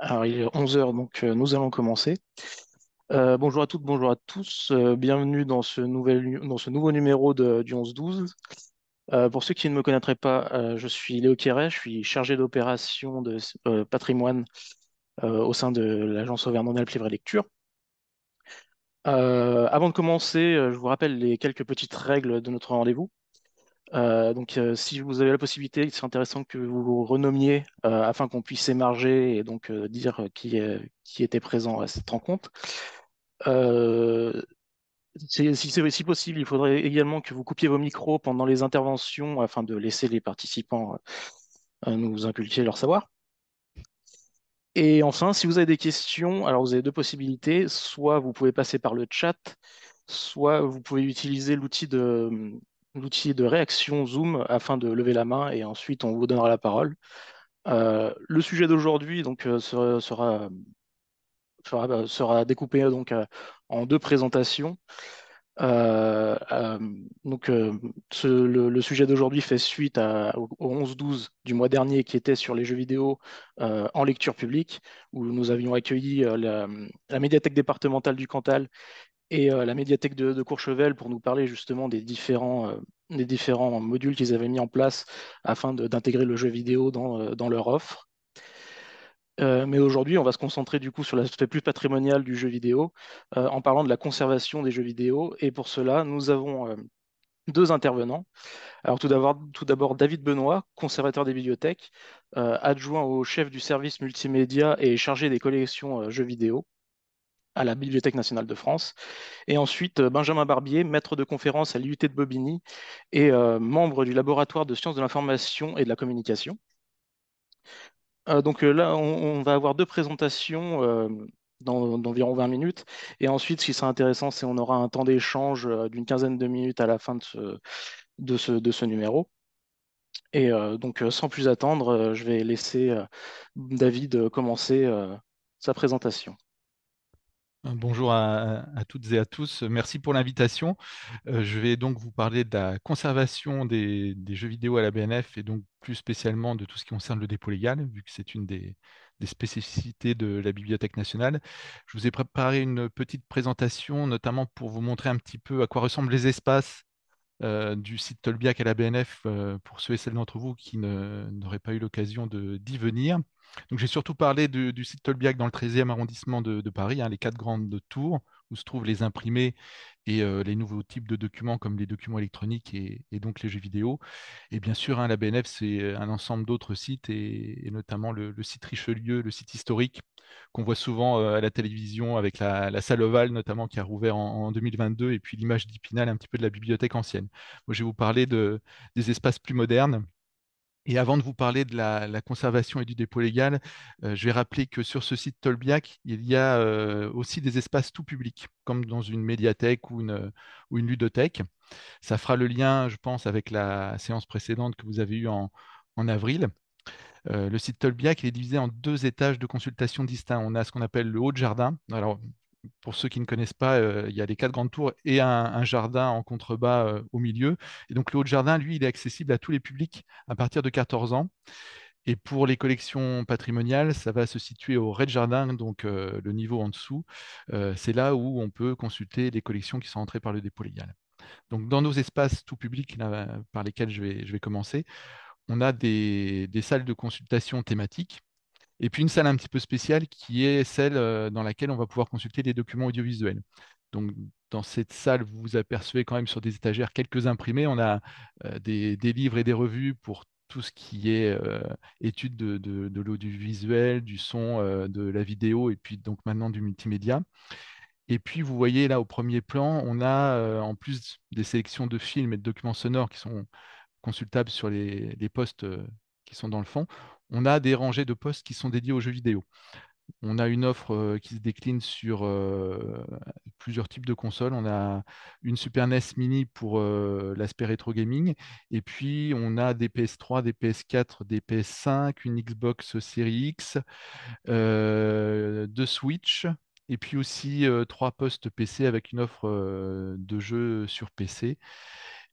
Alors, il est 11h, donc euh, nous allons commencer. Euh, bonjour à toutes, bonjour à tous. Euh, bienvenue dans ce, nouvel, dans ce nouveau numéro du 11-12. pour ceux qui ne me connaîtraient pas, je suis Léo Quéret, je suis chargé d'opération de patrimoine au sein de l'agence auvergne alpes Livre et Lecture. avant de commencer, je vous rappelle les quelques petites règles de notre rendez-vous. Euh, donc, euh, si vous avez la possibilité, il serait intéressant que vous vous renommiez euh, afin qu'on puisse émarger et donc dire qui, qui était présent à cette rencontre. si c'est si possible, il faudrait également que vous coupiez vos micros pendant les interventions afin de laisser les participants nous inculquer leur savoir. Et enfin, si vous avez des questions, alors vous avez deux possibilités. Soit vous pouvez passer par le chat, soit vous pouvez utiliser l'outil de l'outil de réaction Zoom afin de lever la main et ensuite on vous donnera la parole. Euh, le sujet d'aujourd'hui donc euh, sera, euh, sera, découpé donc en deux présentations. donc, le, sujet d'aujourd'hui fait suite au, 11-12 du mois dernier qui était sur les jeux vidéo en lecture publique, où nous avions accueilli la médiathèque départementale du Cantal et euh, la médiathèque de, Courchevel pour nous parler justement des différents, euh, des différents modules qu'ils avaient mis en place afin d'intégrer le jeu vidéo dans, euh, leur offre. mais aujourd'hui, on va se concentrer du coup sur l'aspect plus patrimonial du jeu vidéo en parlant de la conservation des jeux vidéo. Et pour cela, nous avons deux intervenants. Alors tout d'abord, David Benoît, conservateur des bibliothèques, adjoint au chef du service multimédia et chargé des collections jeux vidéo à la Bibliothèque nationale de France. Et ensuite, euh, Benjamin Barbier, maître de conférence à l'UT de Bobigny et euh, membre du laboratoire de sciences de l'information et de la communication. Euh, donc là, on, va avoir deux présentations d'environ 20 minutes. Et ensuite, ce qui sera intéressant, c'est qu'on aura un temps d'échange d'une quinzaine de minutes à la fin de ce numéro. Et donc, sans plus attendre, je vais laisser David commencer sa présentation. Bonjour à, toutes et à tous. Merci pour l'invitation. Euh, je vais donc vous parler de la conservation des, jeux vidéo à la BNF et donc plus spécialement de tout ce qui concerne le dépôt légal, vu que c'est une des, spécificités de la Bibliothèque nationale. Je vous ai préparé une petite présentation, notamment pour vous montrer un petit peu à quoi ressemblent les espaces euh, du site Tolbiac à la BNF euh, pour ceux et celles d'entre vous qui n'auraient pas eu l'occasion d'y venir. Donc j'ai surtout parlé du site Tolbiac dans le 13e arrondissement de, Paris, hein, les quatre grandes tours où se trouvent les imprimés et les nouveaux types de documents comme les documents électroniques et, donc les jeux vidéo. Et bien sûr, hein, la BNF, c'est un ensemble d'autres sites et, notamment le, site Richelieu, le site historique qu'on voit souvent à la télévision avec la, salle ovale notamment qui a rouvert en, 2022 et puis l'image d'Ipinal un petit peu de la bibliothèque ancienne. Moi, je vais vous parler de, des espaces plus modernes et avant de vous parler de la, conservation et du dépôt légal, euh, je vais rappeler que sur ce site Tolbiac, il y a euh, aussi des espaces tout publics, comme dans une médiathèque ou une, euh, ou ludothèque. Ça fera le lien, je pense, avec la séance précédente que vous avez eue en, avril. le site Tolbiac est divisé en deux étages de consultation distincts. On a ce qu'on appelle le haut de jardin. Alors, pour ceux qui ne connaissent pas, euh, il y a les quatre grandes tours et un, jardin en contrebas euh, au milieu. Et donc le haut de jardin, lui, il est accessible à tous les publics à partir de 14 ans. Et pour les collections patrimoniales, ça va se situer au rez-de-jardin, donc euh, le niveau en dessous. C'est là où on peut consulter les collections qui sont entrées par le dépôt légal. Donc dans nos espaces tout public par lesquels je vais, je vais, commencer, on a des salles de consultation thématiques et puis une salle un petit peu spéciale qui est celle euh, dans laquelle on va pouvoir consulter les documents audiovisuels. Donc dans cette salle, vous vous apercevez quand même sur des étagères quelques imprimés. On a euh, des, livres et des revues pour tout ce qui est euh, études de, l'audiovisuel, du son, de la vidéo et puis donc maintenant du multimédia. Et puis vous voyez là au premier plan, on a en plus des sélections de films et de documents sonores qui sont consultables sur les, les postes qui sont dans le fond on a des rangées de postes qui sont dédiés aux jeux vidéo. On a une offre euh, qui se décline sur euh, plusieurs types de consoles. On a une Super NES Mini pour euh, l'aspect rétro gaming. Et puis, on a des PS3, des PS4, des PS5, une Xbox Series X, deux Switch. Et puis aussi trois postes PC avec une offre de jeux sur PC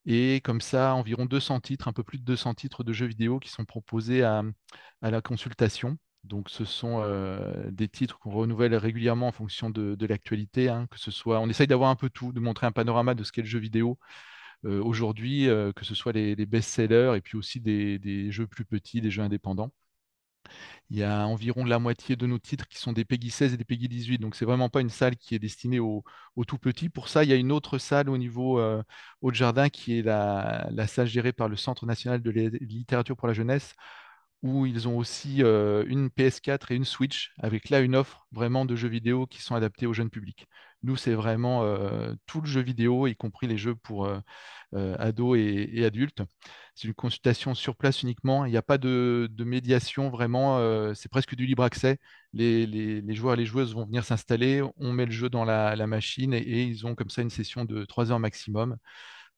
et comme ça environ 200 titres, un peu plus de 200 titres de jeux vidéo qui sont proposés à, la consultation. Donc ce sont euh, des titres qu'on renouvelle régulièrement en fonction de, l'actualité, hein, que ce soit, on essaye d'avoir un peu tout, de montrer un panorama de ce qu'est le jeu vidéo euh, aujourd'hui, euh, que ce soit les, best-sellers et puis aussi des, jeux plus petits, des jeux indépendants. Il y a environ la moitié de nos titres qui sont des PEGI 16 et des PEGI 18. Donc, c'est vraiment pas une salle qui est destinée aux, tout petits. Pour ça, il y a une autre salle au niveau euh, jardin qui est la, la salle gérée par le Centre national de littérature pour la jeunesse où ils ont aussi euh, une PS4 et une Switch, avec là une offre vraiment de jeux vidéo qui sont adaptés au jeune public. Nous, c'est vraiment euh, tout le jeu vidéo, y compris les jeux pour euh, ados et, adultes. C'est une consultation sur place uniquement. Il n'y a pas de, médiation vraiment. c'est presque du libre accès. Les, joueurs et les joueuses vont venir s'installer. On met le jeu dans la, machine et, ils ont comme ça une session de 3 heures maximum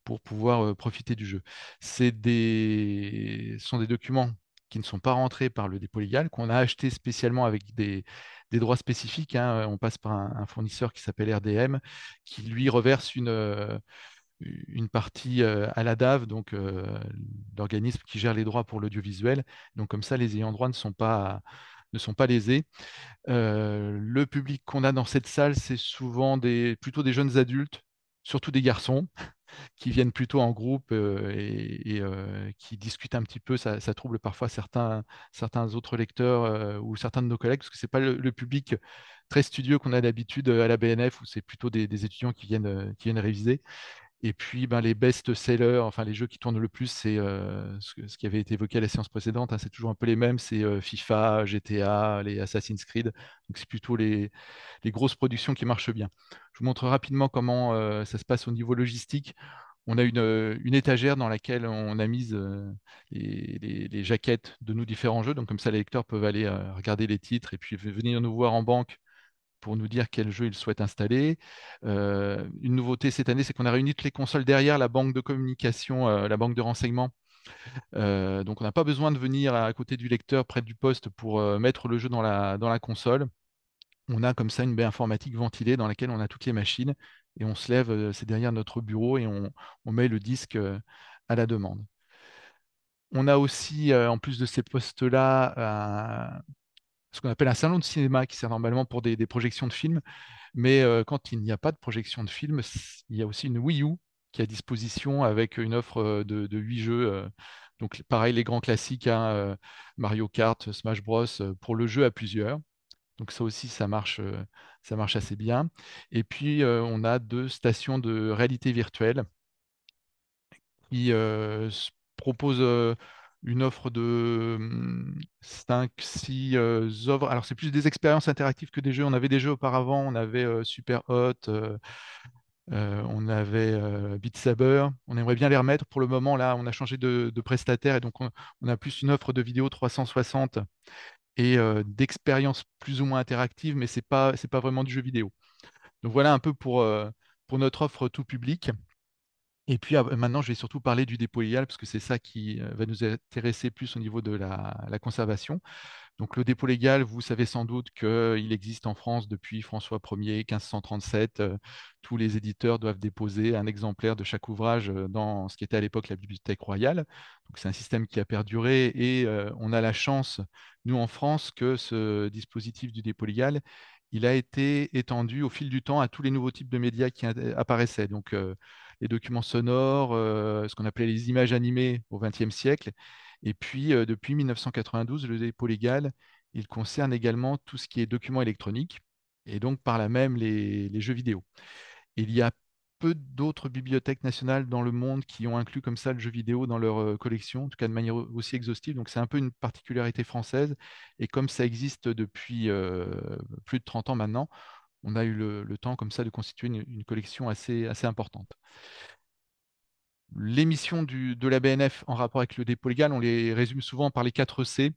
pour pouvoir profiter du jeu. C'est des... Ce sont des documents qui ne sont pas rentrés par le dépôt légal, qu'on a acheté spécialement avec des, des droits spécifiques. Hein. On passe par un, fournisseur qui s'appelle RDM, qui lui reverse une, euh, une partie euh, à la DAV, donc euh, l'organisme qui gère les droits pour l'audiovisuel. Donc comme ça, les ayants droit ne sont pas ne sont pas lésés. le public qu'on a dans cette salle, c'est souvent des, plutôt des jeunes adultes surtout des garçons qui viennent plutôt en groupe euh, et, euh, qui discutent un petit peu. Ça, trouble parfois certains, certains autres lecteurs euh, ou certains de nos collègues, parce que ce n'est pas le, public très studieux qu'on a d'habitude à la BNF, où c'est plutôt des, étudiants qui viennent, qui viennent réviser. Et puis, ben, les best-sellers, enfin les jeux qui tournent le plus, c'est euh, ce, qui avait été évoqué à la séance précédente. Hein, c'est toujours un peu les mêmes, c'est euh, FIFA, GTA, les Assassin's Creed. Donc, c'est plutôt les, grosses productions qui marchent bien. Je vous montre rapidement comment euh, ça se passe au niveau logistique. On a une, étagère dans laquelle on a mis les, les, jaquettes de nos différents jeux. Donc, comme ça, les lecteurs peuvent aller regarder les titres et puis venir nous voir en banque pour nous dire quel jeu il souhaite installer. Euh, une nouveauté cette année, c'est qu'on a réuni toutes les consoles derrière la banque de communication, euh, la banque de renseignement. Euh, donc on n'a pas besoin de venir à côté du lecteur, près du poste, pour mettre le jeu dans la, dans la console. On a comme ça une baie informatique ventilée dans laquelle on a toutes les machines et on se lève, c'est derrière notre bureau et on, met le disque à la demande. On a aussi, en plus de ces postes-là, un, ce qu'on appelle un salon de cinéma qui sert normalement pour des, projections de films. Mais euh, quand il n'y a pas de projection de films, il y a aussi une Wii U qui est à disposition avec une offre euh, de, huit jeux. Euh. Donc pareil, les grands classiques, hein, Mario Kart, Smash Bros, pour le jeu à plusieurs. Donc ça aussi, ça marche, ça marche assez bien. Et puis, on a deux stations de réalité virtuelle qui proposent une offre de 5, hum, 6 euh, œuvres. Alors, c'est plus des expériences interactives que des jeux. On avait des jeux auparavant, on avait euh, Super Hot, euh, on avait Beat Saber. On aimerait bien les remettre. Pour le moment, là, on a changé de, prestataire et donc on, a plus une offre de vidéo 360 et d'expériences plus ou moins interactives, mais ce n'est pas, pas vraiment du jeu vidéo. Donc voilà un peu pour, pour notre offre tout public. Et puis ah, maintenant, je vais surtout parler du dépôt légal parce que c'est ça qui euh, va nous intéresser plus au niveau de la, conservation. Donc le dépôt légal, vous savez sans doute qu'il existe en France depuis François Ier 1537. Euh, tous les éditeurs doivent déposer un exemplaire de chaque ouvrage euh, dans ce qui était à l'époque la bibliothèque royale. Donc c'est un système qui a perduré et on a la chance, nous en France, que ce dispositif du dépôt légal il a été étendu au fil du temps à tous les nouveaux types de médias qui apparaissaient. Donc, les documents sonores, euh, ce qu'on appelait les images animées au XXe siècle. Et puis, euh, depuis 1992, le dépôt légal, il concerne également tout ce qui est documents électroniques et donc par là même les, jeux vidéo. Il y a peu d'autres bibliothèques nationales dans le monde qui ont inclus comme ça le jeu vidéo dans leur euh, collection, en tout cas de manière aussi exhaustive. Donc c'est un peu une particularité française. Et comme ça existe depuis plus de 30 ans maintenant, on a eu le, temps comme ça de constituer une, collection assez, importante. Les missions de la BNF en rapport avec le dépôt légal, on les résume souvent par les 4 C.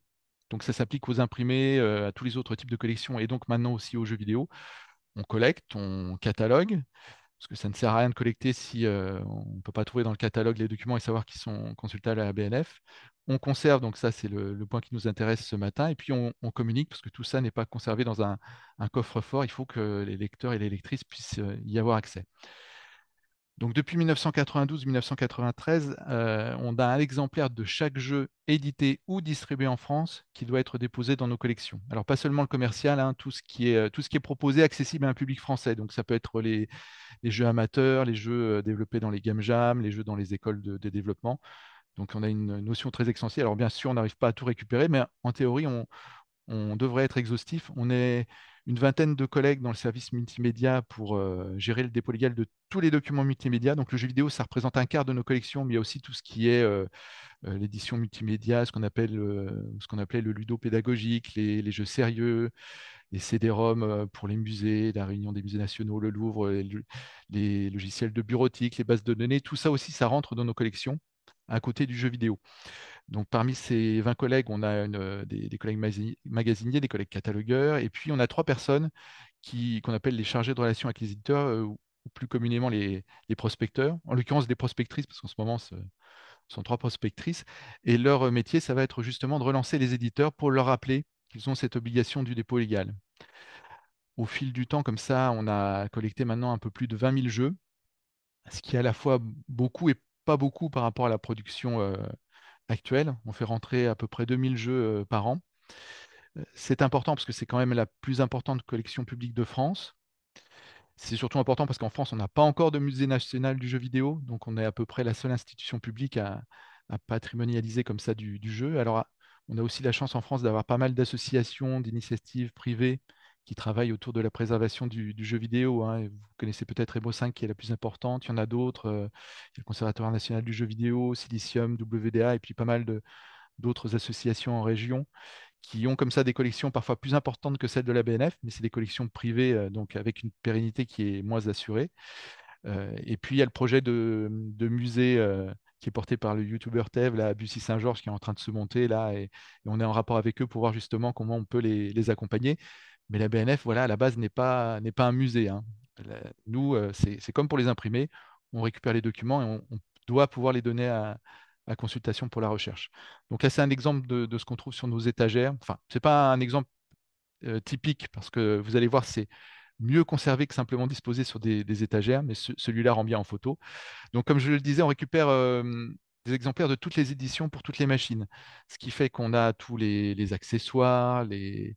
Donc ça s'applique aux imprimés, euh, à tous les autres types de collections et donc maintenant aussi aux jeux vidéo. On collecte, on catalogue, parce que ça ne sert à rien de collecter si euh, on ne peut pas trouver dans le catalogue les documents et savoir qu'ils sont consultables à la BNF. On conserve, donc ça c'est le, point qui nous intéresse ce matin, et puis on, communique parce que tout ça n'est pas conservé dans un coffre-fort, il faut que les lecteurs et les lectrices puissent euh, y avoir accès. Donc depuis 1992-1993, euh, on a un exemplaire de chaque jeu édité ou distribué en France qui doit être déposé dans nos collections. Alors pas seulement le commercial, hein, tout, ce qui est, euh, tout est proposé accessible à un public français. Donc ça peut être les, jeux amateurs, les jeux euh, développés dans les game jams, les jeux dans les écoles de, développement. Donc on a une notion très essentielle. Alors bien sûr, on n'arrive pas à tout récupérer, mais en théorie, on, on devrait être exhaustif. On est une vingtaine de collègues dans le service multimédia pour euh, gérer le dépôt légal de tous les documents multimédia. Donc le jeu vidéo, ça représente un quart de nos collections, mais il y a aussi tout ce qui est euh, euh, l'édition multimédia, ce qu'on appelle ce qu'on appelait le Ludo les, les jeux sérieux, les CD-ROM pour les musées, la réunion des musées nationaux, le Louvre, les logiciels de bureautique, les bases de données, tout ça aussi, ça rentre dans nos collections à côté du jeu vidéo. Donc, parmi ces 20 collègues, on a euh, des, collègues magasiniers, des collègues catalogueurs, et puis on a trois personnes qu'on appelle les chargés de relations avec les éditeurs, euh, ou plus communément les, prospecteurs, en l'occurrence des prospectrices, parce qu'en ce moment, ce sont trois prospectrices, et leur métier, ça va être justement de relancer les éditeurs pour leur rappeler qu'ils ont cette obligation du dépôt légal. Au fil du temps, comme ça, on a collecté maintenant un peu plus de 20 000 jeux, ce qui est à la fois beaucoup et pas beaucoup par rapport à la production euh, actuelle. On fait rentrer à peu près 2000 jeux par an. C'est important parce que c'est quand même la plus importante collection publique de France. C'est surtout important parce qu'en France, on n'a pas encore de musée national du jeu vidéo, donc on est à peu près la seule institution publique à, patrimonialiser comme ça du, jeu. Alors, on a aussi la chance en France d'avoir pas mal d'associations, d'initiatives privées qui travaillent autour de la préservation du, jeu vidéo. Hein, vous connaissez peut-être EMO5 qui est la plus importante, il y en a d'autres, euh, le Conservatoire national du jeu vidéo, Silicium, WDA, et puis pas mal d'autres associations en région qui ont comme ça des collections parfois plus importantes que celles de la BNF, mais c'est des collections privées, euh, donc avec une pérennité qui est moins assurée. Euh, et puis il y a le projet de, musée qui est porté par le youtubeur Tev, la Bussy Saint-Georges, qui est en train de se monter là, et, on est en rapport avec eux pour voir justement comment on peut les accompagner. Mais la BNF, voilà, à la base, n'est pas, pas un musée. Hein. nous, euh, c'est comme pour les imprimés, on récupère les documents et on, doit pouvoir les donner à, à, consultation pour la recherche. Donc là, c'est un exemple de, ce qu'on trouve sur nos étagères. Enfin, ce n'est pas un exemple euh, typique parce que vous allez voir, c'est mieux conservé que simplement disposé sur des, étagères, mais celui-là rend bien en photo. Donc, comme je le disais, on récupère euh, des exemplaires de toutes les éditions pour toutes les machines, ce qui fait qu'on a tous les accessoires, les,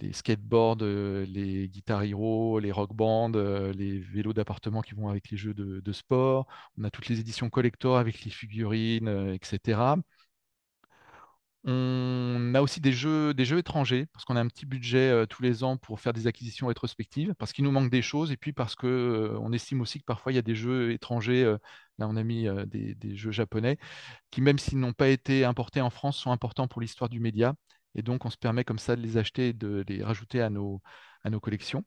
les skateboards, euh, les guitares heroes, les rock bands, euh, les vélos d'appartement qui vont avec les jeux de, sport. On a toutes les éditions collector avec les figurines, euh, etc. On a aussi des jeux, étrangers, parce qu'on a un petit budget tous les ans pour faire des acquisitions rétrospectives, parce qu'il nous manque des choses, et puis parce qu'on estime aussi que parfois il y a des jeux étrangers, là on a mis des, jeux japonais, qui même s'ils n'ont pas été importés en France, sont importants pour l'histoire du média, et donc, on se permet comme ça de les acheter et de les rajouter à nos, à nos collections.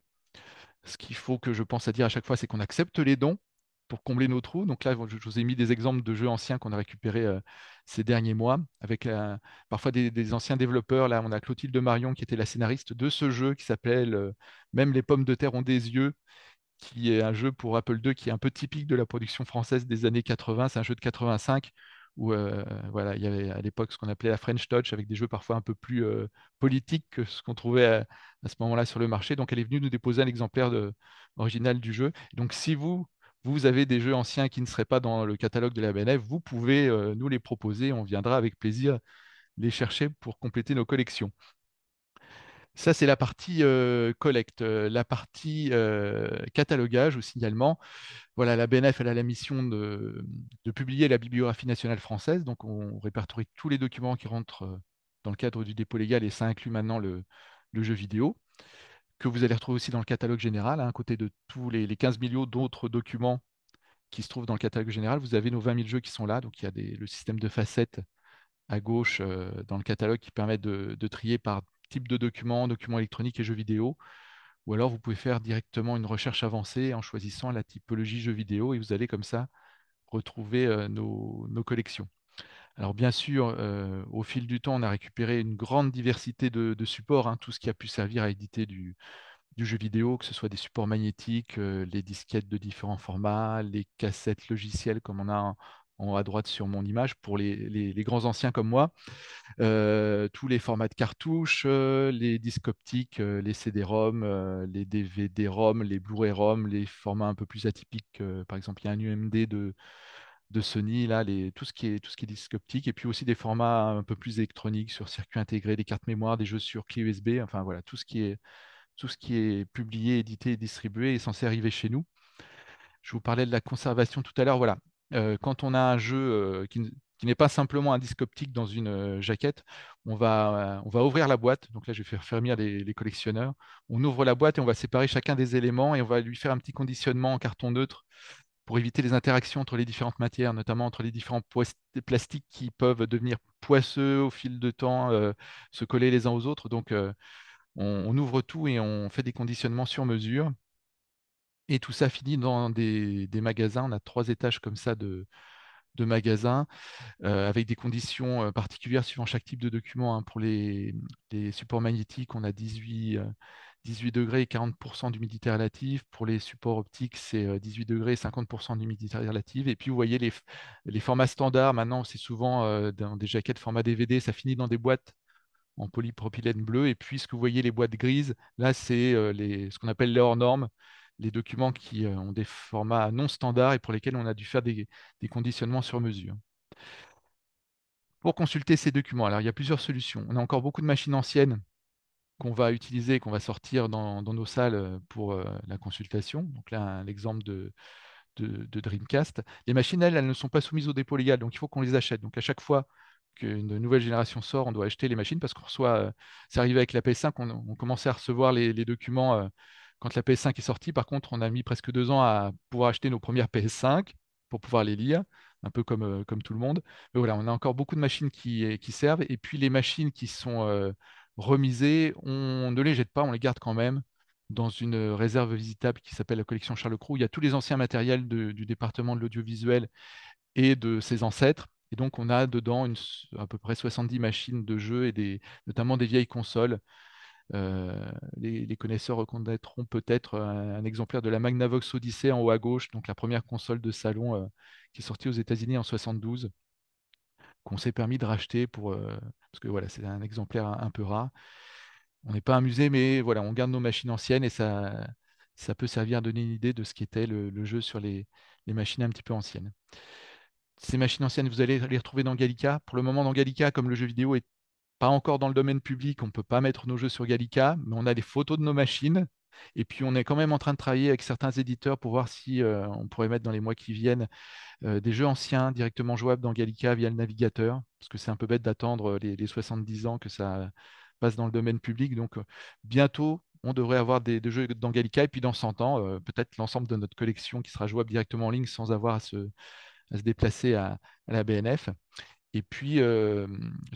Ce qu'il faut que je pense à dire à chaque fois, c'est qu'on accepte les dons pour combler nos trous. Donc là, je vous ai mis des exemples de jeux anciens qu'on a récupérés euh, ces derniers mois, avec euh, parfois des, anciens développeurs. Là, on a Clotilde Marion qui était la scénariste de ce jeu qui s'appelle euh, Même les pommes de terre ont des yeux, qui est un jeu pour Apple II qui est un peu typique de la production française des années 80. C'est un jeu de 85 où voilà, il y avait à l'époque ce qu'on appelait la French Touch, avec des jeux parfois un peu plus politiques que ce qu'on trouvait à, ce moment-là sur le marché. Donc elle est venue nous déposer un exemplaire original du jeu. Donc si vous, vous avez des jeux anciens qui ne seraient pas dans le catalogue de la BNF, vous pouvez nous les proposer, on viendra avec plaisir les chercher pour compléter nos collections. Ça, c'est la partie euh, collecte, euh, la partie euh, catalogage ou signalement. Voilà, la BNF, elle a la mission de, publier la bibliographie nationale française. Donc, on répertorie tous les documents qui rentrent dans le cadre du dépôt légal et ça inclut maintenant le, jeu vidéo, que vous allez retrouver aussi dans le catalogue général, hein. à côté de tous les, 15 millions d'autres documents qui se trouvent dans le catalogue général. Vous avez nos 20 000 jeux qui sont là. Donc, il y a le système de facettes à gauche dans le catalogue qui permet de trier par Type de documents, documents électroniques et jeux vidéo. Ou alors, vous pouvez faire directement une recherche avancée en choisissant la typologie jeux vidéo et vous allez comme ça retrouver euh, nos, collections. Alors bien sûr, euh, au fil du temps, on a récupéré une grande diversité de, supports, hein, tout ce qui a pu servir à éditer du, jeu vidéo, que ce soit des supports magnétiques, euh, les disquettes de différents formats, les cassettes logicielles comme on a en, en haut à droite sur mon image pour les, grands anciens comme moi. Euh, tous les formats de cartouches, euh, les disques optiques, euh, les CD-ROM, les DVD-ROM, les Blu-ray-ROM, les formats un peu plus atypiques. par exemple, il y a un UMD de, de Sony, là, les, tout, ce qui est, tout ce qui est disque optique, et puis aussi des formats un peu plus électroniques sur circuit intégré, des cartes mémoire, des jeux sur clé USB, enfin voilà, tout ce qui est, tout ce qui est publié, édité, distribué est censé arriver chez nous. Je vous parlais de la conservation tout à l'heure, voilà, euh, quand on a un jeu euh, qui, n'est pas simplement un disque optique dans une euh, jaquette, on va, ouvrir la boîte. Donc là, je vais faire fermir les, collectionneurs. On ouvre la boîte et on va séparer chacun des éléments et on va lui faire un petit conditionnement en carton neutre pour éviter les interactions entre les différentes matières, notamment entre les différents plastiques qui peuvent devenir poisseux au fil de temps, se coller les uns aux autres. Donc, on, ouvre tout et on fait des conditionnements sur mesure. Et tout ça finit dans des, magasins. On a trois étages comme ça de, magasins euh, avec des conditions euh, particulières suivant chaque type de document. Hein. Pour les, supports magnétiques, on a 18, euh, degrés et 40% d'humidité relative. Pour les supports optiques, c'est 18 degrés et 50% d'humidité relative. Et puis, vous voyez les, formats standards. Maintenant, c'est souvent dans des jaquettes format DVD. Ça finit dans des boîtes en polypropylène bleu. Et puis, ce que vous voyez, les boîtes grises, là, c'est ce qu'on appelle les hors normes les documents qui euh, ont des formats non standards et pour lesquels on a dû faire des, conditionnements sur mesure. Pour consulter ces documents, alors il y a plusieurs solutions. On a encore beaucoup de machines anciennes qu'on va utiliser, qu'on va sortir dans, nos salles euh, pour euh, la consultation. Donc là, l'exemple de, de, Dreamcast. Les machines, elles, elles ne sont pas soumises au dépôt légal, donc il faut qu'on les achète. Donc à chaque fois qu'une nouvelle génération sort, on doit acheter les machines parce qu'on reçoit, c'est arrivé avec la PS5, on, commençait à recevoir les, documents. Quand la PS5 est sortie, par contre, on a mis presque deux ans à pouvoir acheter nos premières PS5 pour pouvoir les lire, un peu euh, comme, tout le monde. Mais voilà, on a encore beaucoup de machines qui, euh, servent. Et puis les machines qui sont euh, remisées, on ne les jette pas, on les garde quand même dans une réserve visitable qui s'appelle la collection Charles croux Il y a tous les anciens matériels du département de l'audiovisuel et de ses ancêtres. Et donc, on a dedans à peu près 70 machines de jeux et des, notamment des vieilles consoles euh, les, connaisseurs reconnaîtront peut-être euh, un, exemplaire de la Magnavox Odyssey en haut à gauche, donc la première console de salon euh, qui est sortie aux États-Unis en 72, qu'on s'est permis de racheter pour parce que voilà, c'est un exemplaire un, peu rare. On n'est pas un musée, mais voilà, on garde nos machines anciennes et ça, ça peut servir à donner une idée de ce qu'était le, jeu sur les, les, machines un petit peu anciennes. Ces machines anciennes, vous allez les retrouver dans Gallica. Pour le moment, dans Gallica, comme le jeu vidéo est pas encore dans le domaine public, on ne peut pas mettre nos jeux sur Gallica, mais on a des photos de nos machines. Et puis on est quand même en train de travailler avec certains éditeurs pour voir si euh, on pourrait mettre dans les mois qui viennent euh, des jeux anciens directement jouables dans Gallica via le navigateur, parce que c'est un peu bête d'attendre euh, les, 70 ans que ça passe dans le domaine public. Donc bientôt, on devrait avoir des, jeux dans Gallica, et puis dans 100 ans, peut-être l'ensemble de notre collection qui sera jouable directement en ligne sans avoir à se, déplacer à, la BNF. Et puis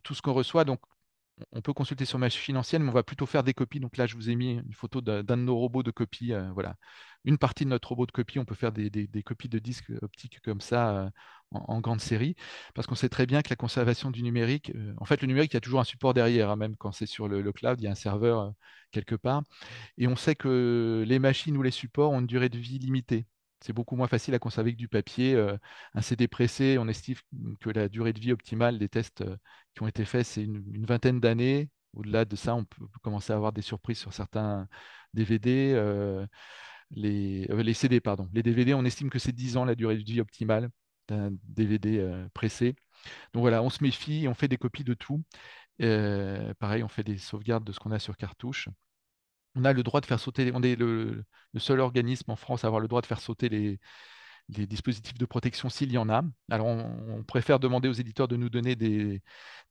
tout ce qu'on reçoit, donc on peut consulter sur machine Financière, mais on va plutôt faire des copies. Donc là, je vous ai mis une photo d'un de nos robots de copie. Euh, voilà, une partie de notre robot de copie, on peut faire des, copies de disques euh, optiques comme ça euh, en, grande série, parce qu'on sait très bien que la conservation du numérique, en fait, le numérique, il y a toujours un support derrière, hein, même quand c'est sur le, cloud, il y a un serveur quelque part, et on sait que les machines ou les supports ont une durée de vie limitée c'est beaucoup moins facile à conserver que du papier. Euh, un CD pressé, on estime que la durée de vie optimale des tests euh, qui ont été faits, c'est une, vingtaine d'années. Au-delà de ça, on peut commencer à avoir des surprises sur certains DVD. Euh, les, CD, pardon. Les DVD, on estime que c'est 10 ans la durée de vie optimale d'un DVD pressé. Donc voilà, on se méfie, on fait des copies de tout. pareil, on fait des sauvegardes de ce qu'on a sur cartouche on a le droit de faire sauter, est le, seul organisme en France à avoir le droit de faire sauter les, dispositifs de protection s'il y en a. Alors on, préfère demander aux éditeurs de nous donner des,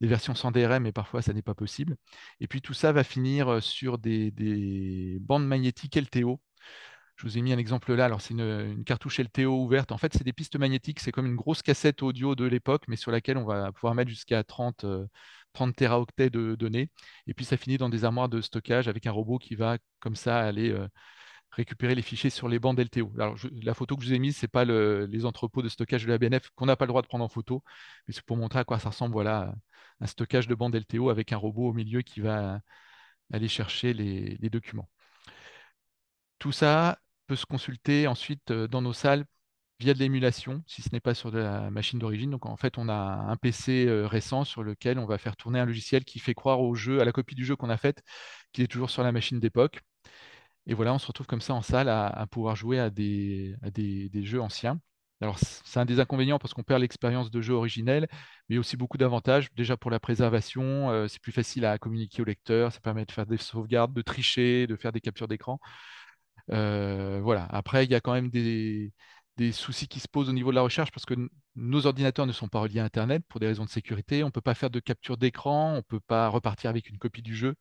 versions sans DRM, mais parfois ça n'est pas possible. Et puis tout ça va finir euh, sur des, bandes magnétiques LTO. Je vous ai mis un exemple là. Alors, c'est une, une, cartouche LTO ouverte. En fait, c'est des pistes magnétiques. C'est comme une grosse cassette audio de l'époque, mais sur laquelle on va pouvoir mettre jusqu'à 30, 30 teraoctets de données. Et puis ça finit dans des armoires de stockage avec un robot qui va comme ça aller euh, récupérer les fichiers sur les bandes LTO. Alors la photo que je vous ai mise, ce n'est pas les entrepôts de stockage de la BNF qu'on n'a pas le droit de prendre en photo, mais c'est pour montrer à quoi ça ressemble. Voilà, un stockage de bandes LTO avec un robot au milieu qui va aller chercher les documents. Tout ça peut se consulter ensuite euh, dans nos salles via de l'émulation, si ce n'est pas sur de la machine d'origine. Donc en fait, on a un PC euh, récent sur lequel on va faire tourner un logiciel qui fait croire au jeu, à la copie du jeu qu'on a faite, qu'il est toujours sur la machine d'époque. Et voilà, on se retrouve comme ça en salle à, pouvoir jouer à des, à des, jeux anciens. Alors, c'est un des inconvénients parce qu'on perd l'expérience de jeu originelle, mais aussi beaucoup d'avantages. Déjà pour la préservation, euh, c'est plus facile à communiquer au lecteur, ça permet de faire des sauvegardes, de tricher, de faire des captures d'écran. Euh, voilà. Après, il y a quand même des, des soucis qui se posent au niveau de la recherche parce que nos ordinateurs ne sont pas reliés à Internet pour des raisons de sécurité. On ne peut pas faire de capture d'écran, on ne peut pas repartir avec une copie du jeu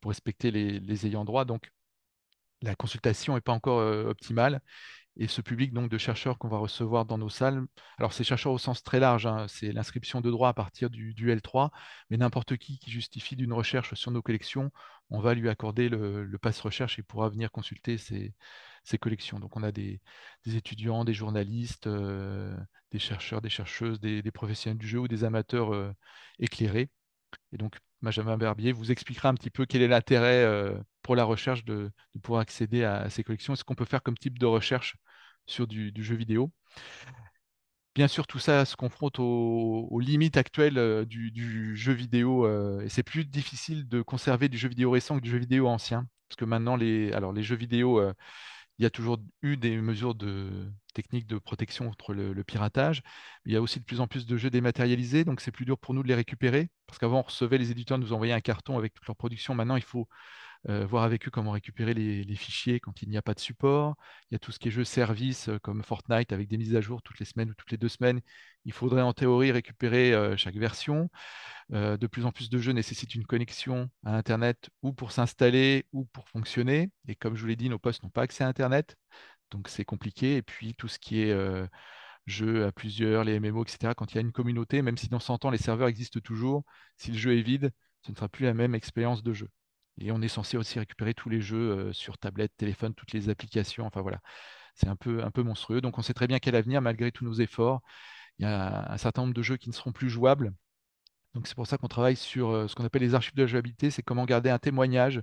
pour respecter les, ayants droit. Donc, la consultation n'est pas encore euh, optimale. Et ce public donc, de chercheurs qu'on va recevoir dans nos salles, alors c'est chercheurs au sens très large, hein, c'est l'inscription de droit à partir du, L3, mais n'importe qui qui justifie d'une recherche sur nos collections, on va lui accorder le, le pass recherche et pourra venir consulter ses, ces collections. Donc on a des, étudiants, des journalistes, euh, des chercheurs, des chercheuses, des, professionnels du jeu ou des amateurs euh, éclairés. Et donc Benjamin Barbier vous expliquera un petit peu quel est l'intérêt euh, pour la recherche de, pouvoir accéder à, ces collections et ce qu'on peut faire comme type de recherche sur du, jeu vidéo. Bien sûr, tout ça se confronte aux, limites actuelles du, jeu vidéo et c'est plus difficile de conserver du jeu vidéo récent que du jeu vidéo ancien parce que maintenant les, alors les jeux vidéo il y a toujours eu des mesures de techniques de protection contre le, piratage. Il y a aussi de plus en plus de jeux dématérialisés, donc c'est plus dur pour nous de les récupérer. Parce qu'avant, on recevait, les éditeurs nous envoyer un carton avec toute leur production. Maintenant, il faut euh, voir avec eux comment récupérer les, fichiers quand il n'y a pas de support. Il y a tout ce qui est jeux service euh, comme Fortnite avec des mises à jour toutes les semaines ou toutes les deux semaines. Il faudrait en théorie récupérer euh, chaque version. de plus en plus de jeux nécessitent une connexion à Internet ou pour s'installer ou pour fonctionner. Et comme je vous l'ai dit, nos postes n'ont pas accès à Internet. Donc c'est compliqué. Et puis tout ce qui est jeux à plusieurs, les MMO, etc., quand il y a une communauté, même si dans 100 ans les serveurs existent toujours, si le jeu est vide, ce ne sera plus la même expérience de jeu. Et on est censé aussi récupérer tous les jeux sur tablette, téléphone, toutes les applications. Enfin voilà, c'est un peu, un peu monstrueux. Donc on sait très bien qu'à l'avenir, malgré tous nos efforts. Il y a un certain nombre de jeux qui ne seront plus jouables. Donc c'est pour ça qu'on travaille sur ce qu'on appelle les archives de la jouabilité, c'est comment garder un témoignage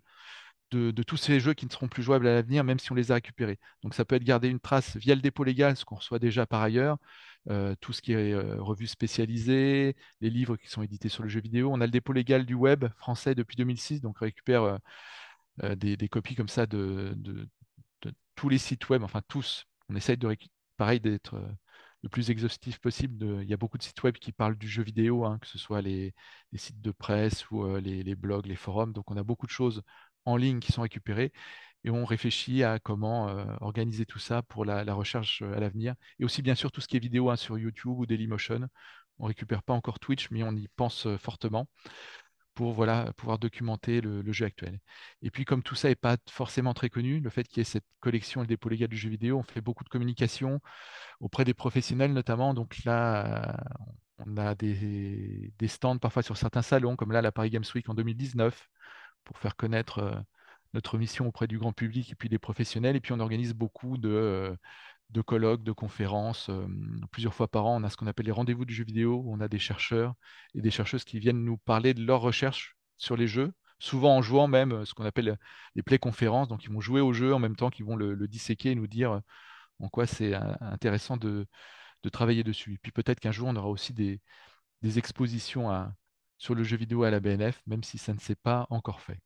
de, de, tous ces jeux qui ne seront plus jouables à l'avenir, même si on les a récupérés. Donc ça peut être garder une trace via le dépôt légal, ce qu'on reçoit déjà par ailleurs. Euh, tout ce qui est euh, revue spécialisée, les livres qui sont édités sur le jeu vidéo. On a le dépôt légal du web français depuis 2006, donc on récupère euh, des, copies comme ça de, tous les sites web, enfin tous. On essaye de pareil d'être le plus exhaustif possible. il y a beaucoup de sites web qui parlent du jeu vidéo, hein, que ce soit les, sites de presse ou les, les blogs, les forums. Donc on a beaucoup de choses en ligne qui sont récupérées et on réfléchit à comment euh, organiser tout ça pour la, recherche euh, à l'avenir. Et aussi, bien sûr, tout ce qui est vidéo hein, sur YouTube ou Dailymotion. On ne récupère pas encore Twitch, mais on y pense euh, fortement pour voilà, pouvoir documenter le, jeu actuel. Et puis, comme tout ça n'est pas forcément très connu, le fait qu'il y ait cette collection et le dépôt légal du jeu vidéo, on fait beaucoup de communication auprès des professionnels notamment. Donc là, on a des, des stands parfois sur certains salons, comme là, la Paris Games Week en 2019, pour faire connaître notre mission auprès du grand public et puis des professionnels. Et puis on organise beaucoup de, euh, colloques, de conférences. Plusieurs fois par an, on a ce qu'on appelle les rendez-vous de jeux vidéo. Où on a des chercheurs et des chercheuses qui viennent nous parler de leurs recherches sur les jeux, souvent en jouant même euh, ce qu'on appelle les euh, play-conférences. Donc ils vont jouer au jeu en même temps qu'ils vont le, disséquer et nous dire en quoi c'est intéressant de, travailler dessus. Et puis peut-être qu'un jour, on aura aussi des, expositions sur le jeu vidéo à la BNF, même si ça ne s'est pas encore fait.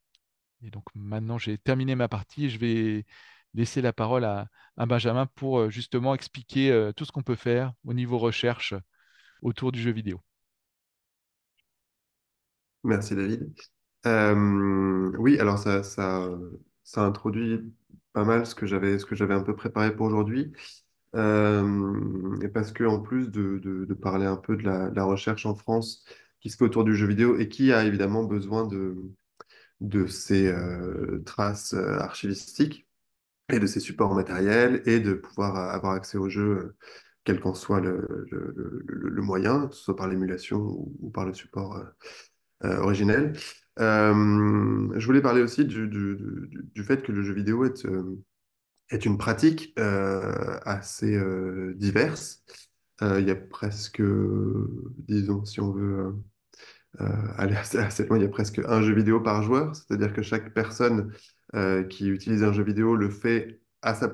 Et donc maintenant, j'ai terminé ma partie. Je vais laisser la parole à, Benjamin pour euh, justement expliquer euh, tout ce qu'on peut faire au niveau recherche autour du jeu vidéo. Merci David. Euh, oui, alors ça, introduit pas mal ce que j'avais ce que j'avais un peu préparé pour aujourd'hui. et parce que en plus de, parler un peu de la, de la, recherche en France qui se fait autour du jeu vidéo et qui a évidemment besoin de, de ces euh, traces euh, archivistiques et de ces supports matériels et de pouvoir euh, avoir accès au jeu quel qu'en soit le, moyen, soit par l'émulation ou, par le support originel. je voulais parler aussi du, du, fait que le jeu vidéo est, est une pratique assez diverse. Il y a presque, disons, si on veut, à euh, cette il y a presque un jeu vidéo par joueur, c'est-à-dire que chaque personne euh, qui utilise un jeu vidéo le fait à sa,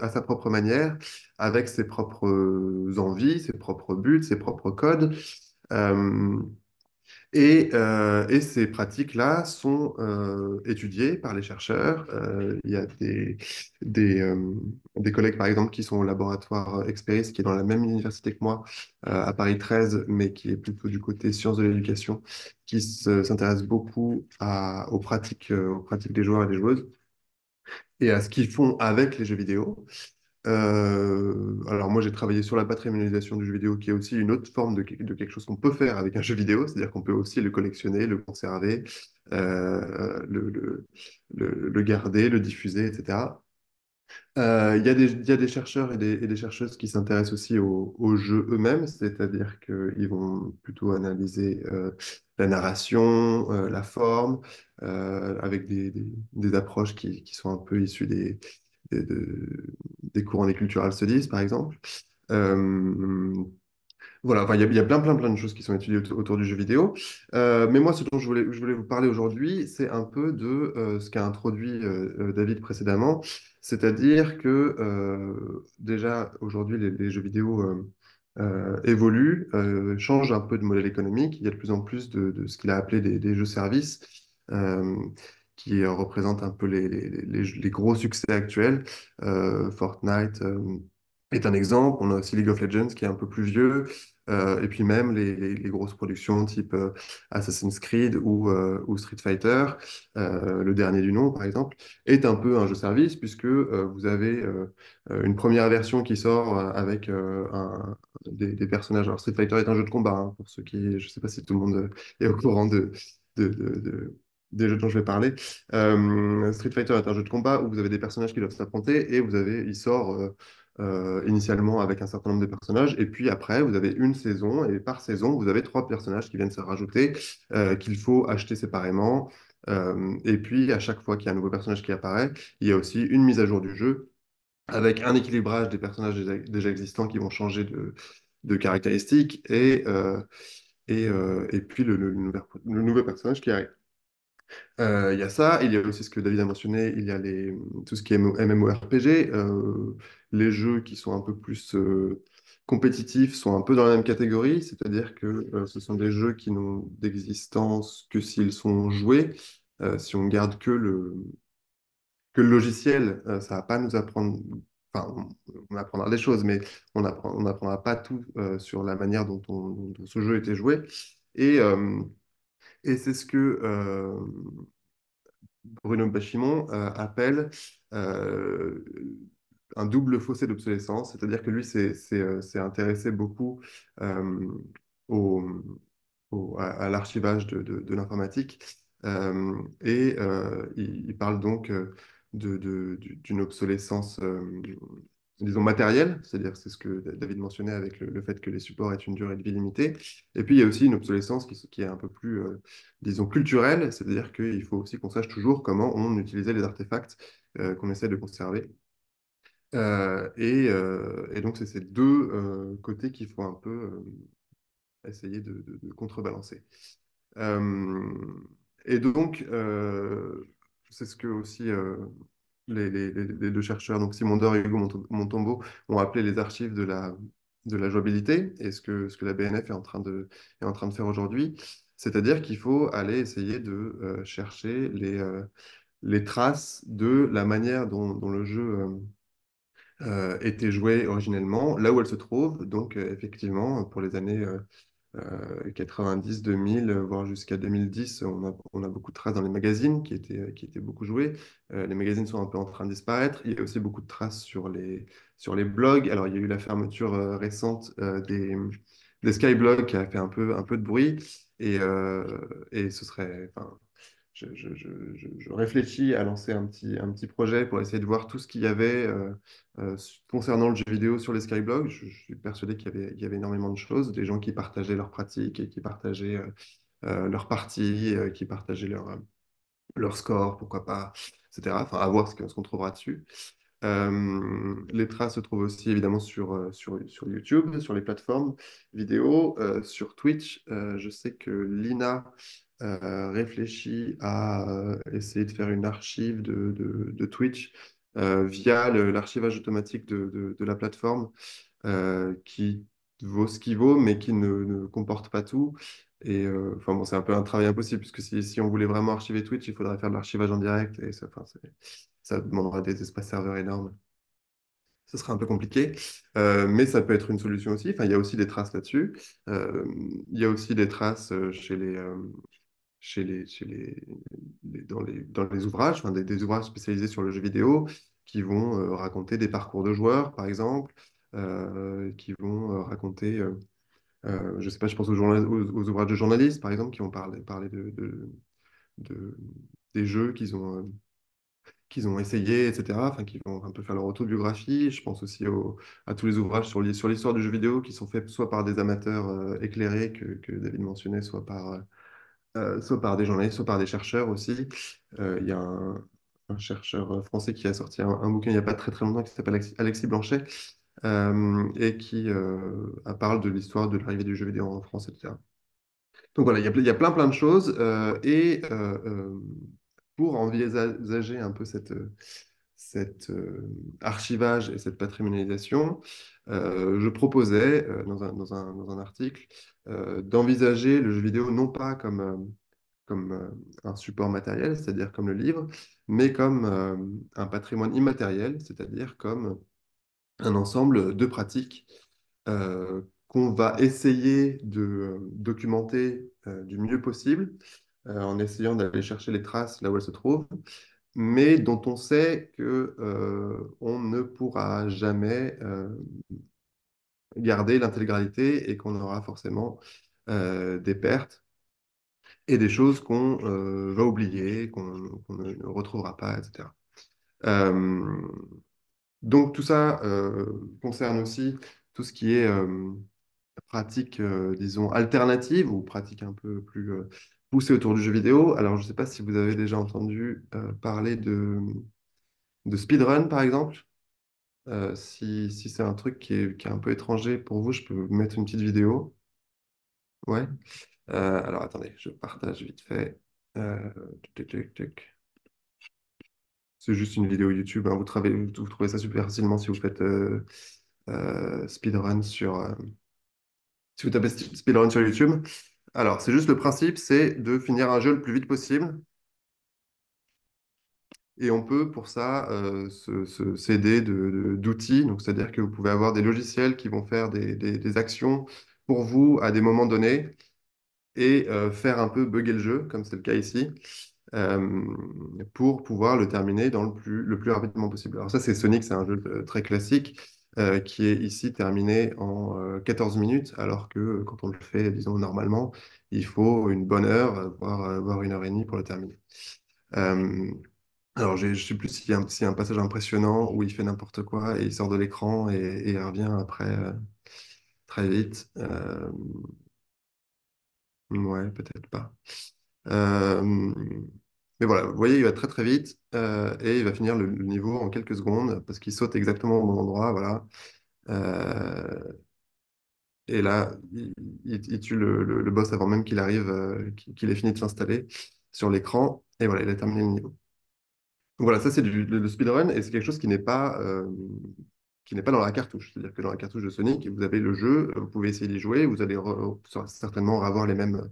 à sa, propre manière, avec ses propres euh, envies, ses propres buts, ses propres codes. Euh, et, ces pratiques-là sont euh, étudiées par les chercheurs. Euh, il y a des, collègues, par exemple, qui sont au laboratoire Experis, qui est dans la même université que moi, à Paris 13, mais qui est plutôt du côté sciences de l'éducation, qui s'intéressent beaucoup aux, pratiques, aux pratiques des joueurs et des joueuses et à ce qu'ils font avec les jeux vidéo. Euh, alors moi j'ai travaillé sur la patrimonialisation du jeu vidéo qui est aussi une autre forme de, quelque chose qu'on peut faire avec un jeu vidéo, c'est-à-dire qu'on peut aussi le collectionner, le conserver, euh, le, garder, le diffuser, etc. Euh, il y, y, a des chercheurs et des, chercheuses qui s'intéressent aussi aux, jeux eux-mêmes, c'est-à-dire qu'ils vont plutôt analyser la narration, la forme, avec des, approches qui, qui, sont un peu issues des, des, de, des cours se cultural par exemple. Euh, voilà, il y, a plein, plein, de choses qui sont étudiées autour, du jeu vidéo. Euh, mais moi, ce dont je voulais, je voulais vous parler aujourd'hui, c'est un peu de euh, ce qu'a introduit David précédemment. C'est-à-dire que déjà, aujourd'hui, les, jeux vidéo évoluent, changent un peu de modèle économique. Il y a de plus en plus de, ce qu'il a appelé des, jeux-services qui euh, représentent un peu les, les, gros succès actuels. Euh, Fortnite euh, est un exemple. On a aussi League of Legends qui est un peu plus vieux. et puis même les, grosses productions type Assassin's Creed ou, ou Street Fighter, le dernier du nom par exemple, est un peu un jeu service puisque vous avez une première version qui sort avec un, des, personnages. Alors Street Fighter est un jeu de combat hein, pour ceux qui, je ne sais pas si tout le monde est au courant de, de, de des jeux dont je vais parler. Euh, Street Fighter est un jeu de combat où vous avez des personnages qui doivent s'affronter et vous avez, il sort euh, euh, initialement avec un certain nombre de personnages et puis après vous avez une saison et par saison vous avez trois personnages qui viennent se rajouter qu'il faut acheter séparément. et puis à chaque fois qu'il y a un nouveau personnage qui apparaît, il y a aussi une mise à jour du jeu avec un équilibrage des personnages déjà existants qui vont changer de, caractéristiques et, et, et puis le, le nouveau personnage qui arrive. Euh, il y a ça, il y a aussi ce que David a mentionné, il y a les, tout ce qui est MMORPG, euh, les jeux qui sont un peu plus euh, compétitifs sont un peu dans la même catégorie, c'est-à-dire que ce sont des jeux qui n'ont d'existence que s'ils sont joués. si on garde que le, que le logiciel, ça va pas nous apprendre, enfin, on apprendra des choses, mais on n'apprendra on apprendra pas tout sur la manière dont, dont, ce jeu était joué. Et et c'est ce que euh, Bruno Bachimon euh, appelle euh, un double fossé d'obsolescence, c'est-à-dire que lui s'est intéressé beaucoup au, à, l'archivage de, l'informatique. et il, parle donc d'une de, obsolescence disons, matériel, c'est-à-dire c'est ce que David mentionnait avec le, fait que les supports aient une durée de vie limitée. Et puis il y a aussi une obsolescence qui, est un peu plus, euh, disons, culturelle, c'est-à-dire qu'il faut aussi qu'on sache toujours comment on utilisait les artefacts euh, qu'on essaie de conserver. Euh, et, donc c'est ces deux côtés qu'il faut un peu essayer de, de contrebalancer. et donc, c'est ce que aussi les, deux chercheurs, donc Simon Dor et Hugo Montombeau, ont appelé les archives de la, jouabilité et ce que, la BNF est en train de, faire aujourd'hui. C'est-à-dire qu'il faut aller essayer de euh, chercher euh, les, traces de la manière dont, le jeu euh, était joué originellement, là où elle se trouve. Donc, effectivement, pour les années 90, euh, 2000, euh, voire jusqu'à 2010, on a, beaucoup de traces dans les magazines qui étaient, euh, qui étaient beaucoup joués. les magazines sont un peu en train de disparaître. Il y a aussi beaucoup de traces sur les, sur les blogs. Alors, il y a eu la fermeture récente des, des Skyblogs qui a fait un peu, un peu de bruit. Et, et ce serait, je, réfléchis à lancer un petit, un petit projet pour essayer de voir tout ce qu'il y avait euh, euh, concernant le jeu vidéo sur les skyblogs. Je, suis persuadé qu'il y, y, avait énormément de choses, des gens qui partageaient leurs pratiques et qui partageaient euh, leurs parties, qui partageaient leurs leur score, pourquoi pas, etc. Enfin, à voir ce qu'on trouvera dessus. les traces se trouvent aussi évidemment sur, sur, sur YouTube, sur les plateformes vidéo, sur Twitch. je sais que Lina euh, réfléchi à euh, essayer de faire une archive de, Twitch euh, via l'archivage automatique de, la plateforme qui vaut ce qu'il vaut, mais qui ne, comporte pas tout. Et enfin bon, c'est un peu un travail impossible, puisque si, on voulait vraiment archiver Twitch, il faudrait faire de l'archivage en direct, et ça, ça demandera des espaces serveurs énormes ce sera un peu compliqué, mais ça peut être une solution aussi. Enfin, il y a aussi des traces là-dessus. il y a aussi des traces chez les, chez les, chez les, dans, les, dans les ouvrages, enfin, des, des, ouvrages spécialisés sur le jeu vidéo, qui vont euh, raconter des parcours de joueurs, par exemple, euh, qui vont euh, raconter, je sais pas, je pense aux, aux, ouvrages de journalistes, par exemple, qui vont parler, parler de, de, des jeux qu'ils ont, qu'ils ont essayé, etc., enfin, qui vont un peu faire leur autobiographie. Je pense aussi à tous les ouvrages sur, sur l'histoire du jeu vidéo qui sont faits soit par des amateurs éclairés que, que, David mentionnait, soit par Sauf euh, soit par des journalistes, soit par des chercheurs aussi. Euh, il y a un, chercheur euh, français qui a sorti un, bouquin il n'y a pas très très longtemps qui s'appelle Alexis Blanchet et qui parle de l'histoire de l'arrivée du jeu vidéo en France, etc. Donc voilà, il y a, il y a plein plein de choses et pour envisager un peu cette cet euh, archivage et cette patrimonialisation, euh, je proposais euh, dans un, article d'envisager le jeu vidéo non pas comme un support matériel, c'est-à-dire comme le livre, mais comme un patrimoine immatériel, c'est-à-dire comme un ensemble de pratiques qu'on va essayer de documenter du mieux possible en essayant d'aller chercher les traces là où elles se trouvent, mais dont on sait qu'on euh, ne pourra jamais euh, garder l'intégralité et qu'on aura forcément euh, des pertes et des choses qu'on va oublier, qu'on ne, retrouvera pas, etc. donc tout ça concerne aussi tout ce qui est pratique, disons, alternative ou pratique un peu plus autour du jeu vidéo. Alors, je sais pas si vous avez déjà entendu euh, parler de, speedrun, par exemple. Euh, si, c'est un truc qui est, est, un peu étranger pour vous, je peux vous mettre une petite vidéo. Ouais. Euh, alors, attendez, je partage vite fait. C'est juste une vidéo YouTube. Hein. Vous, trouvez, vous, trouvez ça super facilement si vous faites speedrun sur... si vous tapez speedrun sur YouTube. Alors, c'est juste le principe, c'est de finir un jeu le plus vite possible. Et on peut pour ça euh, se, s'aider d'outils. c'est-à-dire que vous pouvez avoir des logiciels qui vont faire des, actions pour vous à des moments donnés et euh, faire un peu bugger le jeu, comme c'est le cas ici, euh, pour pouvoir le terminer dans le plus, le plus rapidement possible. Alors ça, c'est Sonic, c'est un jeu très classique. Euh, qui est ici terminé en 14 euh, minutes, alors que quand on le fait, disons, normalement, il faut une bonne heure, euh, voire, une heure et demie pour le terminer. alors, je ne sais plus s'il y, y, a un passage impressionnant où il fait n'importe quoi et il sort de l'écran et, et, revient après très vite. ouais, peut-être pas. Et voilà, vous voyez, il va très très vite euh, et il va finir le, niveau en quelques secondes parce qu'il saute exactement au bon endroit. Voilà. Euh, et là, il, tue le, boss avant même qu'il arrive, euh, qu'il ait fini de s'installer sur l'écran. Et voilà, il a terminé le niveau. Donc voilà, ça c'est le speedrun et c'est quelque chose qui n'est pas qui n'est pas dans la cartouche. C'est-à-dire que dans la cartouche de Sonic, vous avez le jeu, vous pouvez essayer d'y jouer, vous allez certainement avoir les mêmes,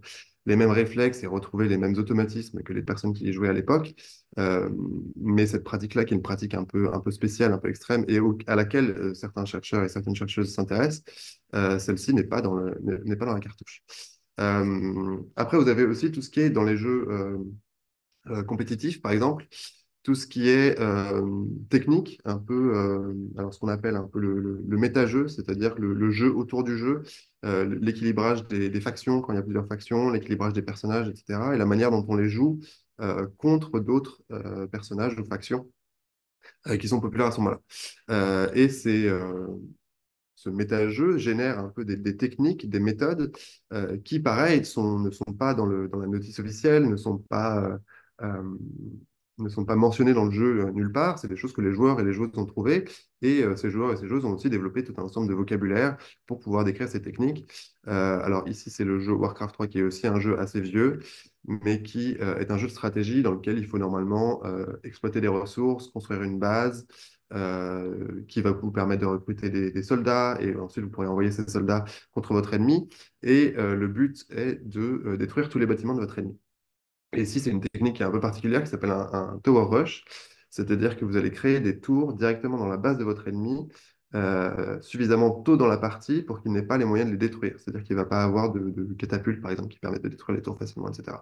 les mêmes réflexes et retrouver les mêmes automatismes que les personnes qui y jouaient à l'époque. Euh, mais cette pratique-là, qui est une pratique un peu, un peu spéciale, un peu extrême, et à laquelle euh, certains chercheurs et certaines chercheuses s'intéressent, euh, celle-ci n'est pas, dans n'est pas dans la cartouche. après, vous avez aussi tout ce qui est dans les jeux compétitifs, par exemple tout ce qui est euh, technique, un peu, euh, alors ce qu'on appelle un peu le, méta-jeu, c'est-à-dire le, jeu autour du jeu, euh, l'équilibrage des, factions quand il y a plusieurs factions, l'équilibrage des personnages, etc., et la manière dont on les joue contre d'autres personnages ou factions qui sont populaires à ce moment-là. et c'est ce méta-jeu génère un peu des, techniques, des méthodes qui, pareil, ne sont pas dans, dans la notice officielle, ne sont pas ne sont pas mentionnés dans le jeu euh, nulle part. C'est des choses que les joueurs et les joueuses ont trouvées. Et euh, ces joueurs et ces joueuses ont aussi développé tout un ensemble de vocabulaire pour pouvoir décrire ces techniques. Euh, alors ici, c'est le jeu Warcraft 3 qui est aussi un jeu assez vieux, mais qui est un jeu de stratégie dans lequel il faut normalement exploiter des ressources, construire une base. qui va vous permettre de recruter des, soldats et ensuite vous pourrez envoyer ces soldats contre votre ennemi. Et le but est de détruire tous les bâtiments de votre ennemi. Ici, c'est une technique qui est un peu particulière qui s'appelle un, tower rush, c'est-à-dire que vous allez créer des tours directement dans la base de votre ennemi, euh, suffisamment tôt dans la partie pour qu'il n'ait pas les moyens de les détruire. C'est-à-dire qu'il ne va pas avoir de, de catapultes, par exemple, qui permet de détruire les tours facilement, etc.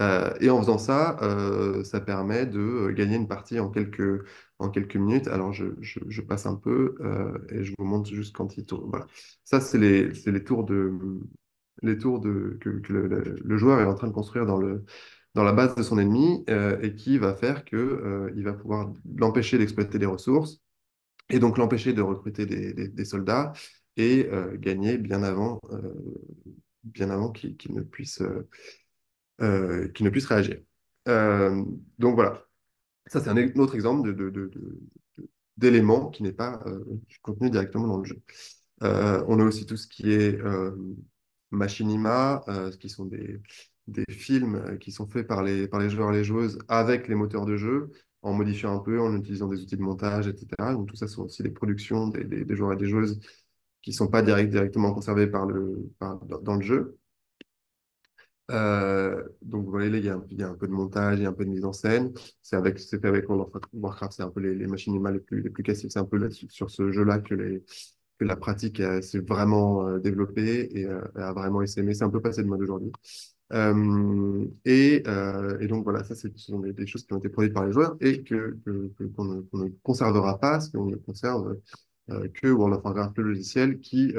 Euh, et en faisant ça, euh, ça permet de gagner une partie en quelques, minutes. Alors, je, passe un peu et je vous montre juste quand il tourne. Voilà. Ça, c'est les, tours de, les tours que, le, joueur est en train de construire dans, le, dans la base de son ennemi euh, et qui va faire qu'il euh, va pouvoir l'empêcher d'exploiter des ressources et donc l'empêcher de recruter des, soldats et euh, gagner bien avant, bien avant qu'il ne, puisse, ne puisse réagir. donc voilà, ça c'est un autre exemple d'élément de, de, qui n'est pas contenu directement dans le jeu. on a aussi tout ce qui est Machinima, euh, qui sont des, des films euh, qui sont faits par les, par les joueurs et les joueuses avec les moteurs de jeu, en modifiant un peu, en utilisant des outils de montage, etc. Donc tout ça sont aussi des productions des, des, joueurs et des joueuses qui ne sont pas direct, directement conservées par le, dans le jeu. Euh, donc vous voyez, il y, a un, il y, a un peu de montage, il y a un peu de mise en scène. C'est avec, c'est fait avec World of Warcraft, c'est un peu les, Machinima les plus, les plus classiques. C'est un peu sur ce jeu-là que les, la pratique euh, s'est vraiment euh, développée et euh, a vraiment essaimé. C'est un peu passé de mode aujourd'hui. et, donc voilà, ça ce sont des, choses qui ont été produites par les joueurs et que qu'on ne, conservera pas, parce qu'on ne conserve euh, que World of Warcraft le logiciel qui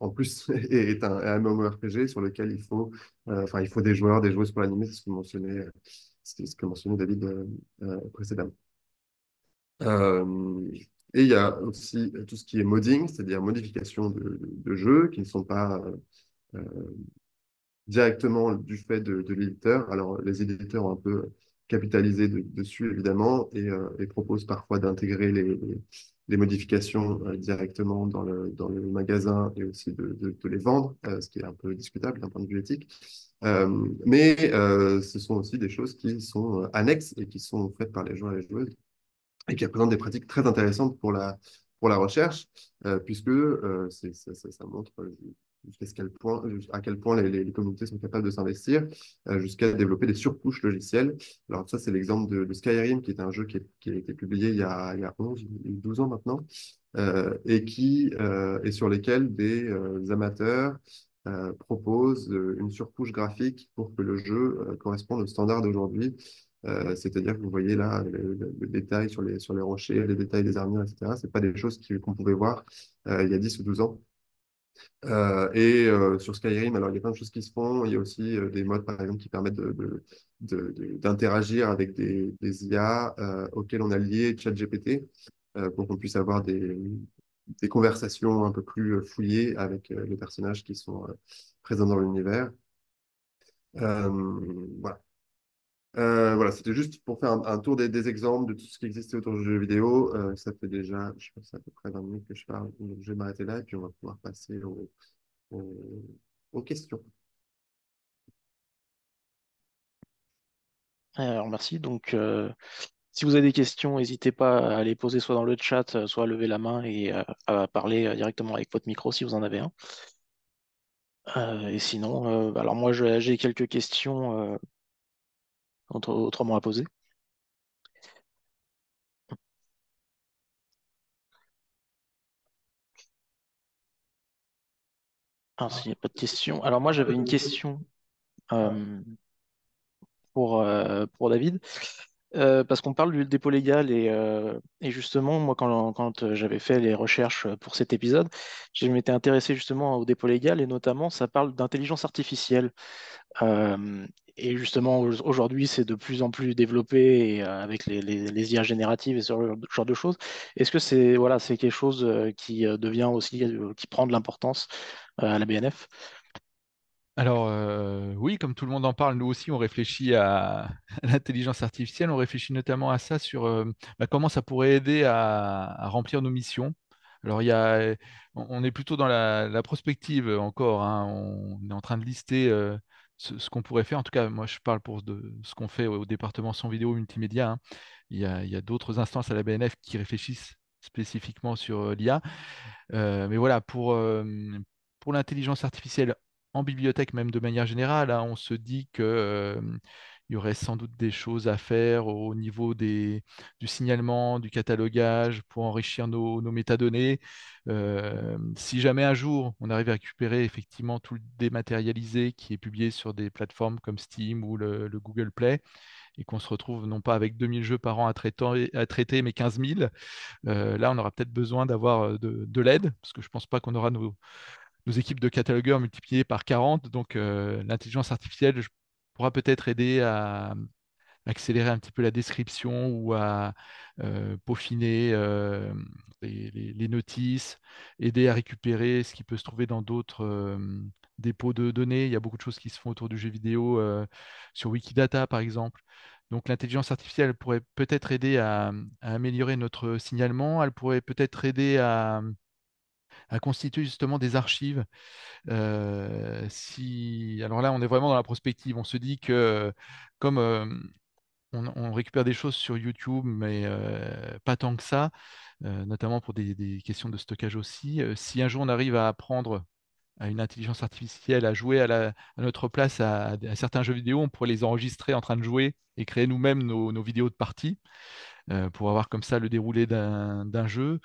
en plus est, un, MMORPG sur lequel il faut enfin il faut des joueurs, des joueuses pour l'animer, c'est ce que mentionnait ce que mentionnait David précédemment. Et il y a aussi euh, tout ce qui est modding, c'est-à-dire modification de, jeux qui ne sont pas euh, euh, directement du fait de, l'éditeur. Alors, les éditeurs ont un peu capitalisé dessus, évidemment, et, proposent parfois d'intégrer les, modifications directement dans le, dans le magasin et aussi de, de les vendre, ce qui est un peu discutable d'un point de vue éthique. mais ce sont aussi des choses qui sont annexes et qui sont faites par les joueurs et les joueuses et qui représente des pratiques très intéressantes pour la, pour la recherche, euh, puisque euh, ça, montre jusqu'à quel point, à quel point les, communautés sont capables de s'investir, euh, jusqu'à développer des surcouches logicielles. Alors ça, c'est l'exemple de, Skyrim, qui est un jeu qui, a été publié il y a, il y a 11 ou 12 ans maintenant, et, qui, et sur lesquels des amateurs proposent une surcouche graphique pour que le jeu corresponde aux standards d'aujourd'hui. Euh, c'est-à-dire que vous voyez là le, détail sur les, sur les rochers, les détails des armures, etc. Ce pas des choses qu'on pouvait voir euh, il y a 10 ou 12 ans. Euh, et sur Skyrim, alors il y a plein de choses qui se font. Il y a aussi des modes, par exemple, qui permettent d'interagir de, avec des, IA auxquelles on a lié ChatGPT pour qu'on puisse avoir des, des, conversations un peu plus fouillées avec les personnages qui sont présents dans l'univers. voilà. Euh, voilà, c'était juste pour faire un, tour des, exemples de tout ce qui existait autour du jeu vidéo. Euh, ça fait déjà, je pense, à peu près 20 minutes que je parle. je vais m'arrêter là et puis on va pouvoir passer aux questions. Alors, merci. Donc, euh, si vous avez des questions, n'hésitez pas à les poser soit dans le chat, soit à lever la main et à parler directement avec votre micro si vous en avez un. et sinon, alors moi, j'ai quelques questions autrement à poser. Alors, s'il n'y a pas de questions. Alors moi, j'avais une euh, question euh, pour, euh, pour David. Euh, parce qu'on parle du dépôt légal et, euh, justement, moi, quand, j'avais fait les recherches pour cet épisode, je m'étais intéressé justement au dépôt légal et notamment, ça parle d'intelligence artificielle. Euh, et justement, aujourd'hui, c'est de plus en plus développé avec les, IA génératives et ce genre de choses. Est-ce que c'est c'est quelque chose qui devient aussi, qui prend de l'importance à la BNF alors euh, oui, comme tout le monde en parle, nous aussi, on réfléchit à, l'intelligence artificielle. On réfléchit notamment à ça sur euh, bah, comment ça pourrait aider à, remplir nos missions. Alors, il y a, on est plutôt dans la, prospective encore. Hein. On, est en train de lister euh, ce, qu'on pourrait faire. En tout cas, moi, je parle pour de, ce qu'on fait au, département sans vidéo multimédia. Hein. Il y a, d'autres instances à la BNF qui réfléchissent spécifiquement sur l'IA. mais voilà, pour, pour l'intelligence artificielle en bibliothèque, même de manière générale, hein, on se dit que il y aurait sans doute des choses à faire au niveau des, du signalement, du catalogage pour enrichir nos, métadonnées. si jamais un jour on arrive à récupérer effectivement tout le dématérialisé qui est publié sur des plateformes comme Steam ou le, Google Play, et qu'on se retrouve non pas avec 2000 jeux par an à traiter, à traiter mais 15 000, euh, là on aura peut-être besoin d'avoir euh, de, de l'aide, parce que je ne pense pas qu'on aura nos, équipes de catalogueurs multipliées par 40. Donc euh, l'intelligence artificielle pourra peut-être aider à accélérer un petit peu la description ou à euh, peaufiner euh, les, notices, aider à récupérer ce qui peut se trouver dans d'autres dépôts de données. Il y a beaucoup de choses qui se font autour du jeu vidéo sur Wikidata, par exemple. Donc l'intelligence artificielle pourrait peut-être aider à, améliorer notre signalement, elle pourrait peut-être aider à, à constituer justement des archives. si... Alors là, on est vraiment dans la prospective. On se dit que comme on, récupère des choses sur YouTube, mais pas tant que ça, notamment pour des, questions de stockage aussi, si un jour on arrive à apprendre à une intelligence artificielle, à jouer à, notre place à, certains jeux vidéo, on pourrait les enregistrer en train de jouer et créer nous-mêmes nos, vidéos de partie pour avoir comme ça le déroulé d'un jeu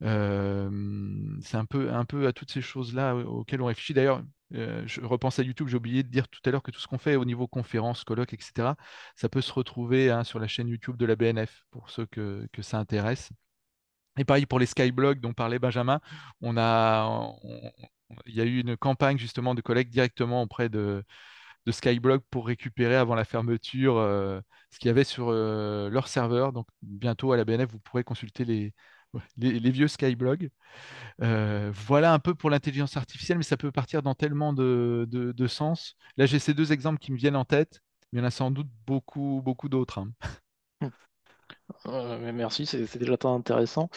c'est un peu, à toutes ces choses-là auxquelles on réfléchit. D'ailleurs, je repense à YouTube, j'ai oublié de dire tout à l'heure que tout ce qu'on fait au niveau conférence, colloque, etc., ça peut se retrouver hein, sur la chaîne YouTube de la BNF pour ceux que, ça intéresse. Et pareil pour les skyblogs dont parlait Benjamin, on a, il y a eu une campagne justement de collecte directement auprès de, de Skyblog pour récupérer avant la fermeture ce qu'il y avait sur leur serveur. Donc bientôt à la BNF, vous pourrez consulter les, les, vieux Skyblog. Euh, voilà un peu pour l'intelligence artificielle, mais ça peut partir dans tellement de, sens. Là, j'ai ces deux exemples qui me viennent en tête, mais il y en a sans doute beaucoup, beaucoup d'autres. Hein. Mais merci, c'est déjà très intéressant.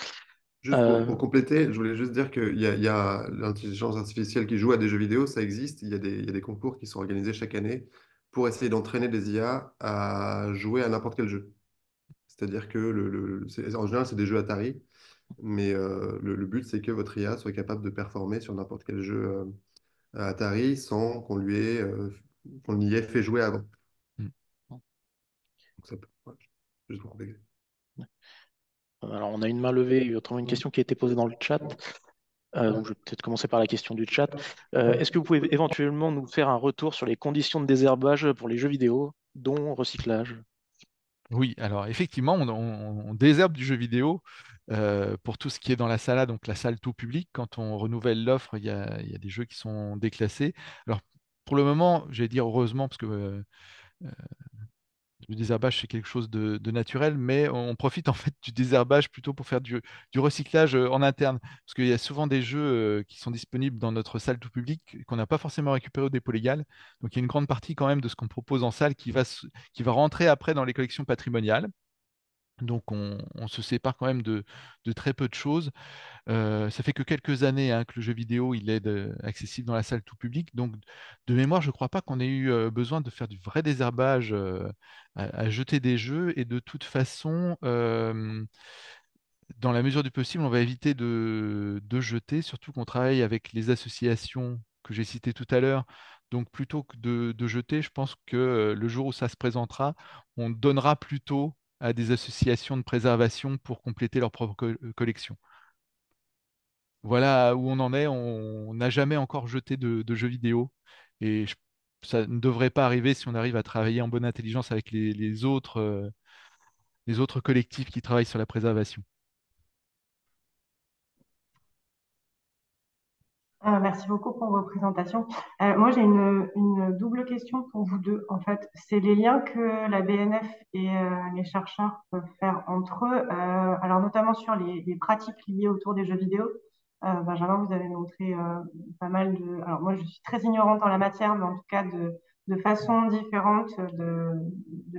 pour, euh, compléter, je voulais juste dire qu'il y a, l'intelligence artificielle qui joue à des jeux vidéo, ça existe. Il y, a des, concours qui sont organisés chaque année pour essayer d'entraîner des IA à jouer à n'importe quel jeu. C'est-à-dire que le, le, en général, c'est des jeux Atari. Mais euh, le, but, c'est que votre IA soit capable de performer sur n'importe quel jeu euh, Atari sans qu'on lui ait, euh, qu'on y ait fait jouer avant. Mm. Alors, on a une main levée, il y a autrement une mm. question qui a été posée dans le chat. je vais peut-être commencer par la question du chat. Est-ce que vous pouvez éventuellement nous faire un retour sur les conditions de désherbage pour les jeux vidéo, dont recyclage oui, alors effectivement, on, désherbe du jeu vidéo euh, pour tout ce qui est dans la salle, donc la salle tout public. Quand on renouvelle l'offre, il y, a des jeux qui sont déclassés. Alors pour le moment, vais dire heureusement, parce que euh, euh, le désherbage, c'est quelque chose de, naturel, mais on profite en fait du désherbage plutôt pour faire du, du recyclage euh, en interne. Parce qu'il y a souvent des jeux euh, qui sont disponibles dans notre salle tout public qu'on n'a pas forcément récupéré au dépôt légal. Donc il y a une grande partie quand même de ce qu'on propose en salle qui va, qui va rentrer après dans les collections patrimoniales. Donc on, se sépare quand même de, très peu de choses. Euh, ça fait que quelques années hein, que le jeu vidéo il est euh, accessible dans la salle tout public. Donc de mémoire, je ne crois pas qu'on ait eu euh, besoin de faire du vrai désherbage à, jeter des jeux. Et de toute façon, dans la mesure du possible, on va éviter de, jeter, surtout qu'on travaille avec les associations que j'ai citées tout à l'heure, donc plutôt que de, jeter, je pense que le jour où ça se présentera, on donnera plutôt à des associations de préservation pour compléter leur propre euh, collection. Voilà où on en est. On n'a jamais encore jeté de, jeux vidéo. Et ça ne devrait pas arriver si on arrive à travailler en bonne intelligence avec les, autres, euh, les autres collectifs qui travaillent sur la préservation. Euh, merci beaucoup pour vos présentations. Euh, moi, j'ai une, double question pour vous deux. En fait, c'est les liens que la BNF et euh, les chercheurs peuvent faire entre eux, alors notamment sur les, pratiques liées autour des jeux vidéo. Benjamin, vous avez montré pas mal de. Alors, moi, je suis très ignorante en la matière, mais en tout cas, de, de façons différentes de,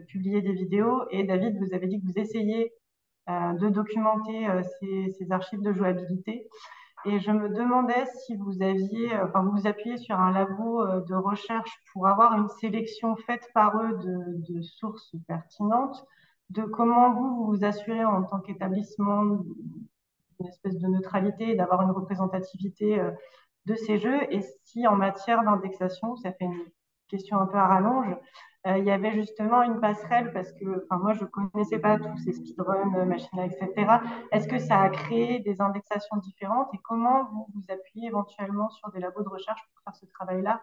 publier des vidéos. Et David, vous avez dit que vous essayez de documenter ces archives de jouabilité. Et je me demandais si vous aviez, euh, enfin, vous appuyez sur un labo euh, de recherche pour avoir une sélection faite par eux de, sources pertinentes, de comment vous vous assurez en tant qu'établissement une espèce de neutralité d'avoir une représentativité euh, de ces jeux, et si en matière d'indexation, ça fait une question un peu à rallonge, euh, il y avait justement une passerelle parce que enfin, moi, je ne connaissais pas tous ces speedruns, euh, machines, etc. Est-ce que ça a créé des indexations différentes et comment vous vous appuyez éventuellement sur des labos de recherche pour faire ce travail-là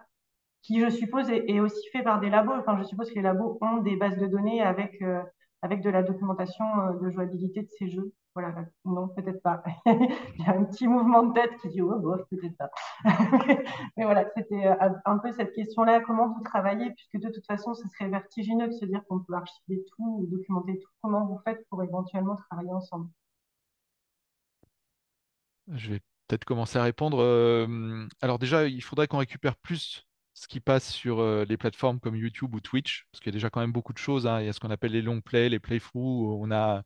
qui, je suppose, est, aussi fait par des labos. Enfin, je suppose que les labos ont des bases de données avec, euh, avec de la documentation de jouabilité de ces jeux non, peut-être pas. Il y a un petit mouvement de tête qui dit, oh, peut-être pas. Mais voilà, c'était euh, un peu cette question-là, comment vous travaillez, puisque de toute façon, ce serait vertigineux de se dire qu'on peut archiver tout ou documenter tout. Comment vous faites pour éventuellement travailler ensemble Je vais peut-être commencer à répondre. Euh, alors déjà, il faudrait qu'on récupère plus ce qui passe sur euh, les plateformes comme YouTube ou Twitch, parce qu'il y a déjà quand même beaucoup de choses. Hein. Il y a ce qu'on appelle les long plays, les playthroughs, on a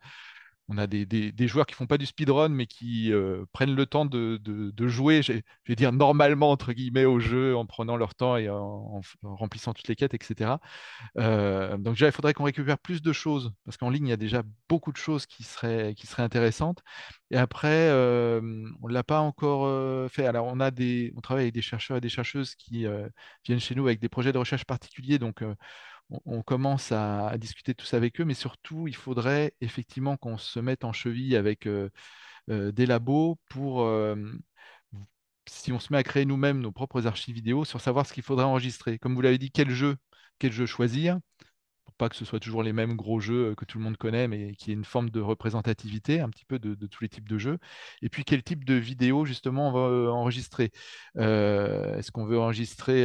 on a des, joueurs qui font pas du speedrun, mais qui euh, prennent le temps de, jouer, je vais dire normalement, entre guillemets, au jeu, en prenant leur temps et en, remplissant toutes les quêtes, etc. Euh, donc déjà, il faudrait qu'on récupère plus de choses, parce qu'en ligne, il y a déjà beaucoup de choses qui seraient, qui seraient intéressantes. Et après, euh, on l'a pas encore fait. Alors, on, a des, on travaille avec des chercheurs et des chercheuses qui viennent chez nous avec des projets de recherche particuliers, donc on, commence à, discuter discuter ça avec eux, mais surtout, il faudrait effectivement qu'on se mette en cheville avec euh, euh, des labos pour, euh, si on se met à créer nous-mêmes nos propres archives vidéo, sur savoir ce qu'il faudrait enregistrer. Comme vous l'avez dit, quel jeu, quel choisir pour pas que ce soit toujours les mêmes gros jeux que tout le monde connaît, mais qui ait une forme de représentativité un petit peu de, tous les types de jeux. Et puis quel type de vidéo justement on va enregistrer Est-ce qu'on veut enregistrer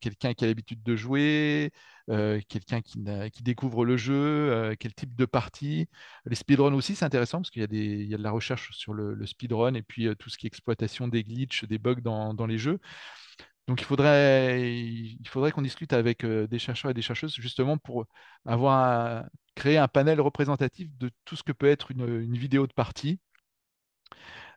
quelqu'un qui a l'habitude de jouer euh, quelqu'un qui, découvre le jeu, euh, quel type de partie. Les speedruns aussi, c'est intéressant parce qu'il y, a de la recherche sur le, speedrun et puis euh, tout ce qui est exploitation des glitches, des bugs dans, les jeux. Donc il faudrait, il faudrait qu'on discute avec des chercheurs et des chercheuses justement pour avoir créé créer un panel représentatif de tout ce que peut être une vidéo de partie.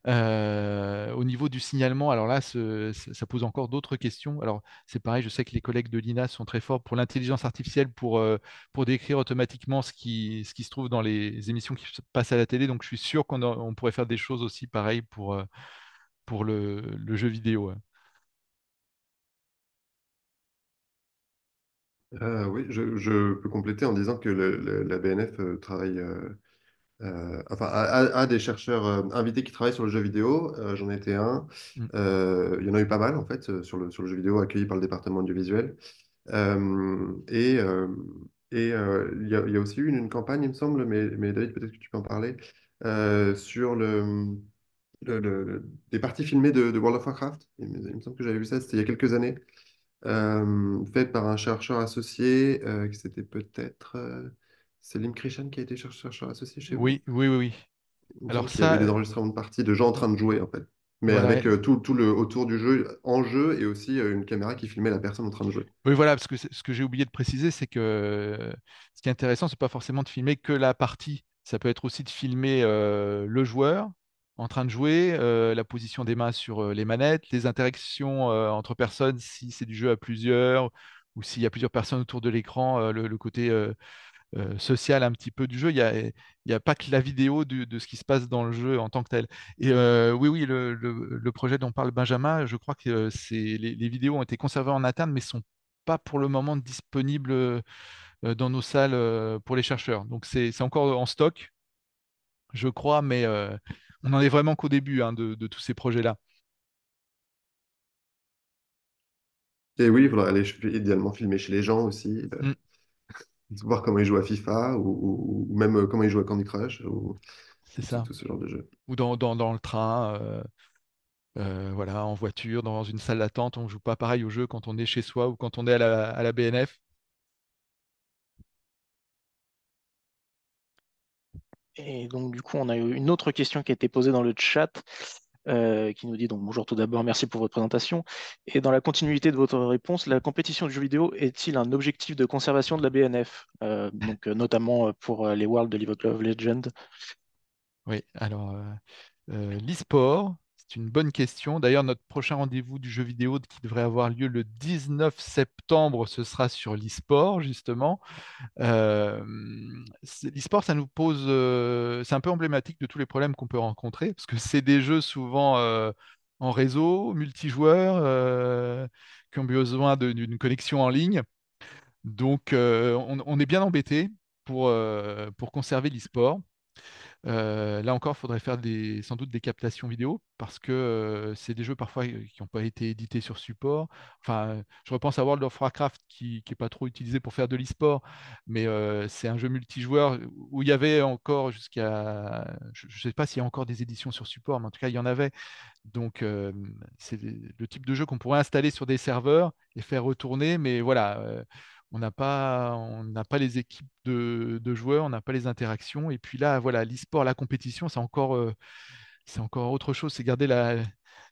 Euh, au niveau du signalement, alors là, ça pose encore d'autres questions. Alors, c'est pareil, je sais que les collègues de l'INA sont très forts pour l'intelligence artificielle, pour, euh, pour décrire automatiquement ce qui, ce qui se trouve dans les émissions qui se passent à la télé. Donc, je suis sûr qu'on on pourrait faire des choses aussi pareilles pour, euh, pour le, le jeu vidéo. oui, je, je, peux compléter en disant que la BNF travaille euh, enfin, à, des chercheurs euh, invités qui travaillent sur le jeu vidéo. Euh, j'en étais un. Mmh. il y en a eu pas mal, en fait, sur le, sur le jeu vidéo accueilli par le département audiovisuel. et et il y, a aussi eu une, campagne, il me semble, mais, mais David, peut-être que tu peux en parler, sur le, le, des parties filmées de, World of Warcraft. Il me, il me semble que j'avais vu ça, c'était il y a quelques années, faite par un chercheur associé qui c'était peut-être c'est Lim Christian qui a été chercheur associé chez vous Oui, oui, oui. Alors ça... Il y des enregistrements de parties de gens en train de jouer, en fait. Mais avec euh, tout, le autour du jeu en jeu et aussi euh, une caméra qui filmait la personne en train de jouer. Oui, voilà, parce que ce que j'ai oublié de préciser, c'est que ce qui est intéressant, ce n'est pas forcément de filmer que la partie. Ça peut être aussi de filmer euh, le joueur en train de jouer, la position des mains sur les manettes, les interactions entre personnes, si c'est du jeu à plusieurs ou s'il y a plusieurs personnes autour de l'écran, le, côté euh, social un petit peu du jeu. Il n'y a, il y a pas que la vidéo de ce qui se passe dans le jeu en tant que tel. Et mm. euh, oui, oui, le, projet dont parle Benjamin, je crois que euh, c'est, les, vidéos ont été conservées en interne, mais ne sont pas pour le moment disponibles dans nos salles pour les chercheurs. Donc c'est, encore en stock, je crois, mais on n'en est vraiment qu'au début hein, de, tous ces projets-là. Et oui, voilà, aller idéalement filmer chez les gens aussi. Mm voir comment ils jouent à FIFA ou, même euh, comment ils jouent à Candy Crush. Ou... C'est ça. Tout ce genre de jeu. Ou dans, le train, euh, euh, voilà, en voiture, dans une salle d'attente, on ne joue pas pareil au jeu quand on est chez soi ou quand on est à la, à la BNF. Et donc, du coup, on a une autre question qui a été posée dans le chat. Euh, qui nous dit donc bonjour tout d'abord, merci pour votre présentation. Et dans la continuité de votre réponse, la compétition du jeu vidéo est-il un objectif de conservation de la BNF, euh, donc, euh, notamment pour les Worlds de League of Legends Oui, alors l'e-sport c'est une bonne question. D'ailleurs, notre prochain rendez-vous du jeu vidéo qui devrait avoir lieu le 19 septembre, ce sera sur l'e-sport, justement. Euh, L'eSport, ça nous pose. Euh, c'est un peu emblématique de tous les problèmes qu'on peut rencontrer, parce que c'est des jeux souvent. Euh, en réseau, multijoueurs, qui ont besoin d'une connexion en ligne. Donc, on, est bien embêté pour, pour conserver l'e-sport. Euh, là encore, il faudrait faire sans doute des captations vidéo parce que euh, c'est des jeux parfois euh, qui n'ont pas été édités sur support. Enfin, je repense à World of Warcraft qui n'est pas trop utilisé pour faire de l'e-sport, mais c'est un jeu multijoueur où il y avait encore jusqu'à. Je ne sais pas s'il y a encore des éditions sur support, mais en tout cas, il y en avait. Donc, c'est le type de jeu qu'on pourrait installer sur des serveurs et faire retourner, mais voilà on n'a pas, pas les équipes de, joueurs, on n'a pas les interactions. Et puis là, voilà, l'e-sport, la compétition, c'est encore, euh, c'est encore autre chose. C'est garder la,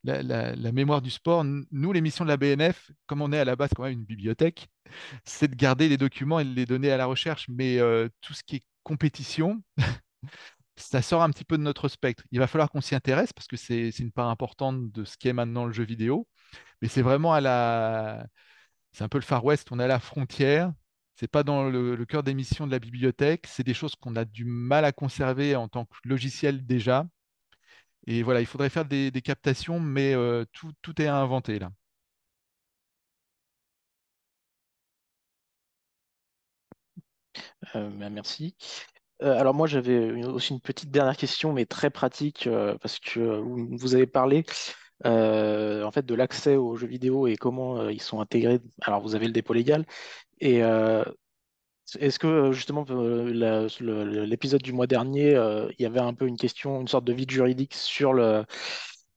la, mémoire du sport. Nous, l'émission de la BNF, comme on est à la base quand même une bibliothèque, c'est de garder les documents et de les donner à la recherche. Mais euh, tout ce qui est compétition, ça sort un petit peu de notre spectre. Il va falloir qu'on s'y intéresse parce que c'est une part importante de ce qu'est maintenant le jeu vidéo. Mais c'est vraiment à la, c'est un peu le Far West, on est à la frontière, c'est pas dans le, cœur des missions de la bibliothèque, c'est des choses qu'on a du mal à conserver en tant que logiciel déjà. Et voilà, il faudrait faire des, captations, mais euh, tout, est à inventer là. Euh, bah, merci. Euh, alors moi j'avais aussi une petite dernière question, mais très pratique, parce que vous avez parlé euh, en fait, de l'accès aux jeux vidéo et comment euh, ils sont intégrés. Alors, vous avez le dépôt légal. Et euh, est-ce que justement l'épisode du mois dernier, il y avait un peu une question, une sorte de vide juridique sur le,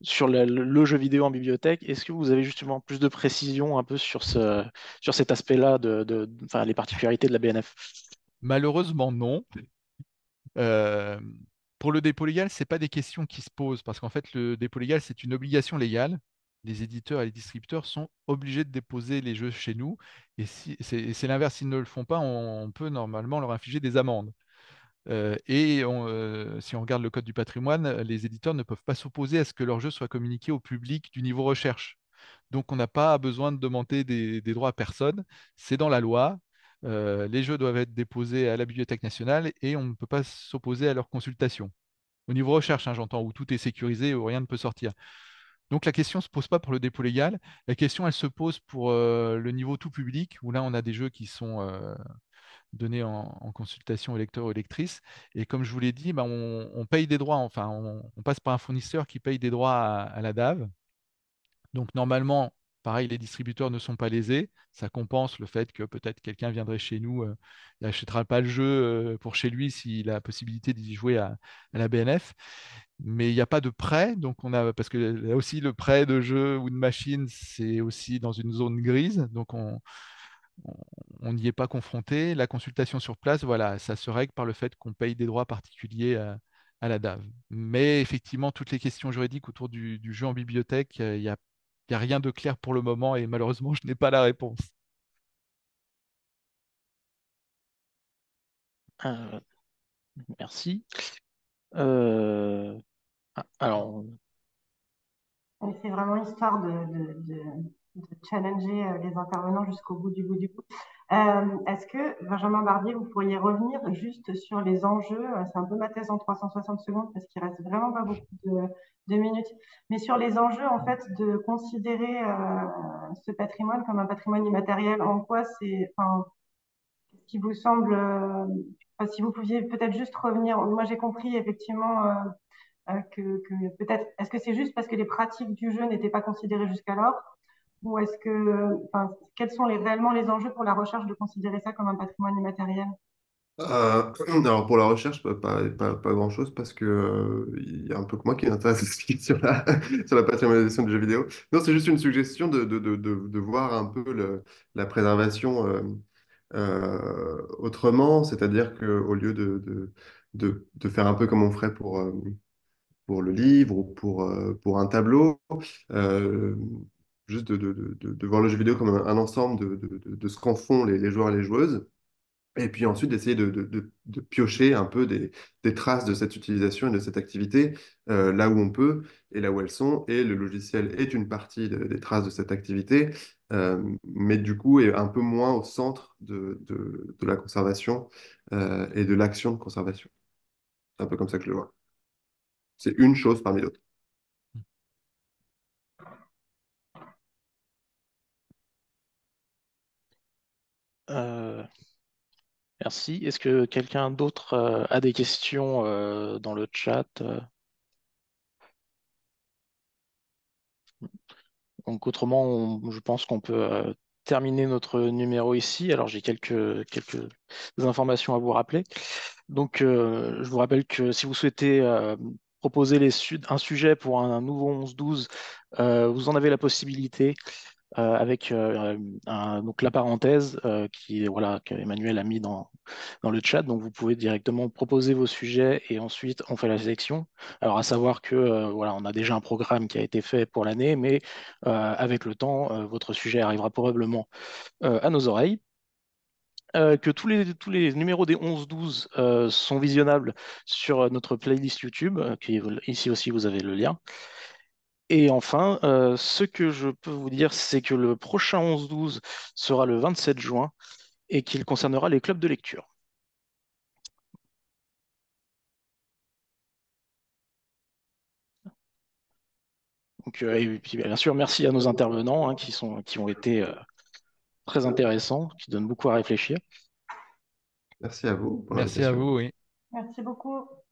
sur le, jeu vidéo en bibliothèque Est-ce que vous avez justement plus de précision un peu sur, ce, sur cet aspect-là, de, les particularités de la BNF Malheureusement, non. Euh, pour le dépôt légal, ce n'est pas des questions qui se posent, parce qu'en fait, le dépôt légal, c'est une obligation légale. Les éditeurs et les distributeurs sont obligés de déposer les jeux chez nous. Et si, c'est l'inverse, s'ils ne le font pas, on, peut normalement leur infliger des amendes. Euh, et euh, si on regarde le Code du patrimoine, les éditeurs ne peuvent pas s'opposer à ce que leur jeux soient communiqués au public du niveau recherche. Donc on n'a pas besoin de demander des droits à personne. C'est dans la loi, les jeux doivent être déposés à la Bibliothèque nationale et on ne peut pas s'opposer à leur consultation. Au niveau recherche, hein, j'entends, où tout est sécurisé, où rien ne peut sortir. Donc la question ne se pose pas pour le dépôt légal, la question elle se pose pour le niveau tout public, où là on a des jeux qui sont donnés en, consultation aux ou électrices. Et comme je vous l'ai dit, ben, on, paye des droits, enfin on, passe par un fournisseur qui paye des droits à, à la DAV. Donc normalement, Pareil, les distributeurs ne sont pas lésés. Ça compense le fait que peut-être quelqu'un viendrait chez nous euh, et pas le jeu euh, pour chez lui s'il a la possibilité d'y jouer à, la BNF. Mais il n'y a pas de prêt, donc on a parce que aussi le prêt de jeu ou de machine, c'est aussi dans une zone grise, donc on n'y est pas confronté. La consultation sur place, voilà, ça se règle par le fait qu'on paye des droits particuliers à, la DAV. Mais effectivement, toutes les questions juridiques autour du, jeu en bibliothèque, euh, il n'y y a il n'y a rien de clair pour le moment et malheureusement, je n'ai pas la réponse. Euh, merci. Euh, ah, alors. C'est vraiment histoire de, de challenger euh, les intervenants jusqu'au bout du bout du bout. Euh, est-ce que, Benjamin Bardier, vous pourriez revenir juste sur les enjeux euh, C'est un peu ma thèse en 360 secondes parce qu'il reste vraiment pas beaucoup de, minutes. Mais sur les enjeux, en fait, de considérer ce patrimoine comme un patrimoine immatériel, en quoi c'est. Enfin, ce qui vous semble. si vous pouviez peut-être juste revenir. Moi, j'ai compris effectivement. que, que peut-être, est-ce que c'est juste parce que les pratiques du jeu n'étaient pas considérées jusqu'alors ou est-ce que, enfin, quels sont les, réellement les enjeux pour la recherche de considérer ça comme un patrimoine immatériel euh, alors pour la recherche, pas, grand-chose parce que euh, il y a un peu que moi qui m'intéresse sur la, sur la patrimonialisation du jeu vidéo. Non, c'est juste une suggestion de, voir un peu la préservation euh, autrement, c'est-à-dire qu'au lieu de, faire un peu comme on ferait pour, pour le livre ou pour, pour un tableau, juste de, de, voir le jeu vidéo comme un, ensemble de, ce qu'en font les, joueurs et les joueuses. Et puis ensuite, d'essayer de, piocher un peu des, traces de cette utilisation et de cette activité euh, là où on peut et là où elles sont. Et le logiciel est une partie des traces de cette activité, euh, mais du coup est un peu moins au centre de, la conservation euh, et de l'action de conservation. C'est un peu comme ça que je le vois. C'est une chose parmi d'autres. Euh, merci. Est-ce que quelqu'un d'autre euh, a des questions euh, dans le chat Donc autrement, je pense qu'on peut terminer notre numéro ici. Alors j'ai quelques, quelques informations à vous rappeler. Donc je vous rappelle que si vous souhaitez proposer un sujet pour un, nouveau 11-12, vous en avez la possibilité euh, avec euh, la parenthèse euh, qui voilà a mis dans, le chat. Donc vous pouvez directement proposer vos sujets et ensuite on fait la sélection. Alors à savoir que voilà on a déjà un programme qui a été fait pour l'année, mais avec le temps votre sujet arrivera probablement à nos oreilles. que tous les, tous les numéros des 11-12 sont visionnables sur notre playlist YouTube. ici aussi, vous avez le lien. Et enfin, euh, ce que je peux vous dire, c'est que le prochain 11-12 sera le 27 juin et qu'il concernera les clubs de lecture. Euh, et puis, bien sûr, merci à nos intervenants hein, qui, sont, qui ont été euh, très intéressants, qui donnent beaucoup à réfléchir. Merci à vous. merci à vous, oui. Merci beaucoup.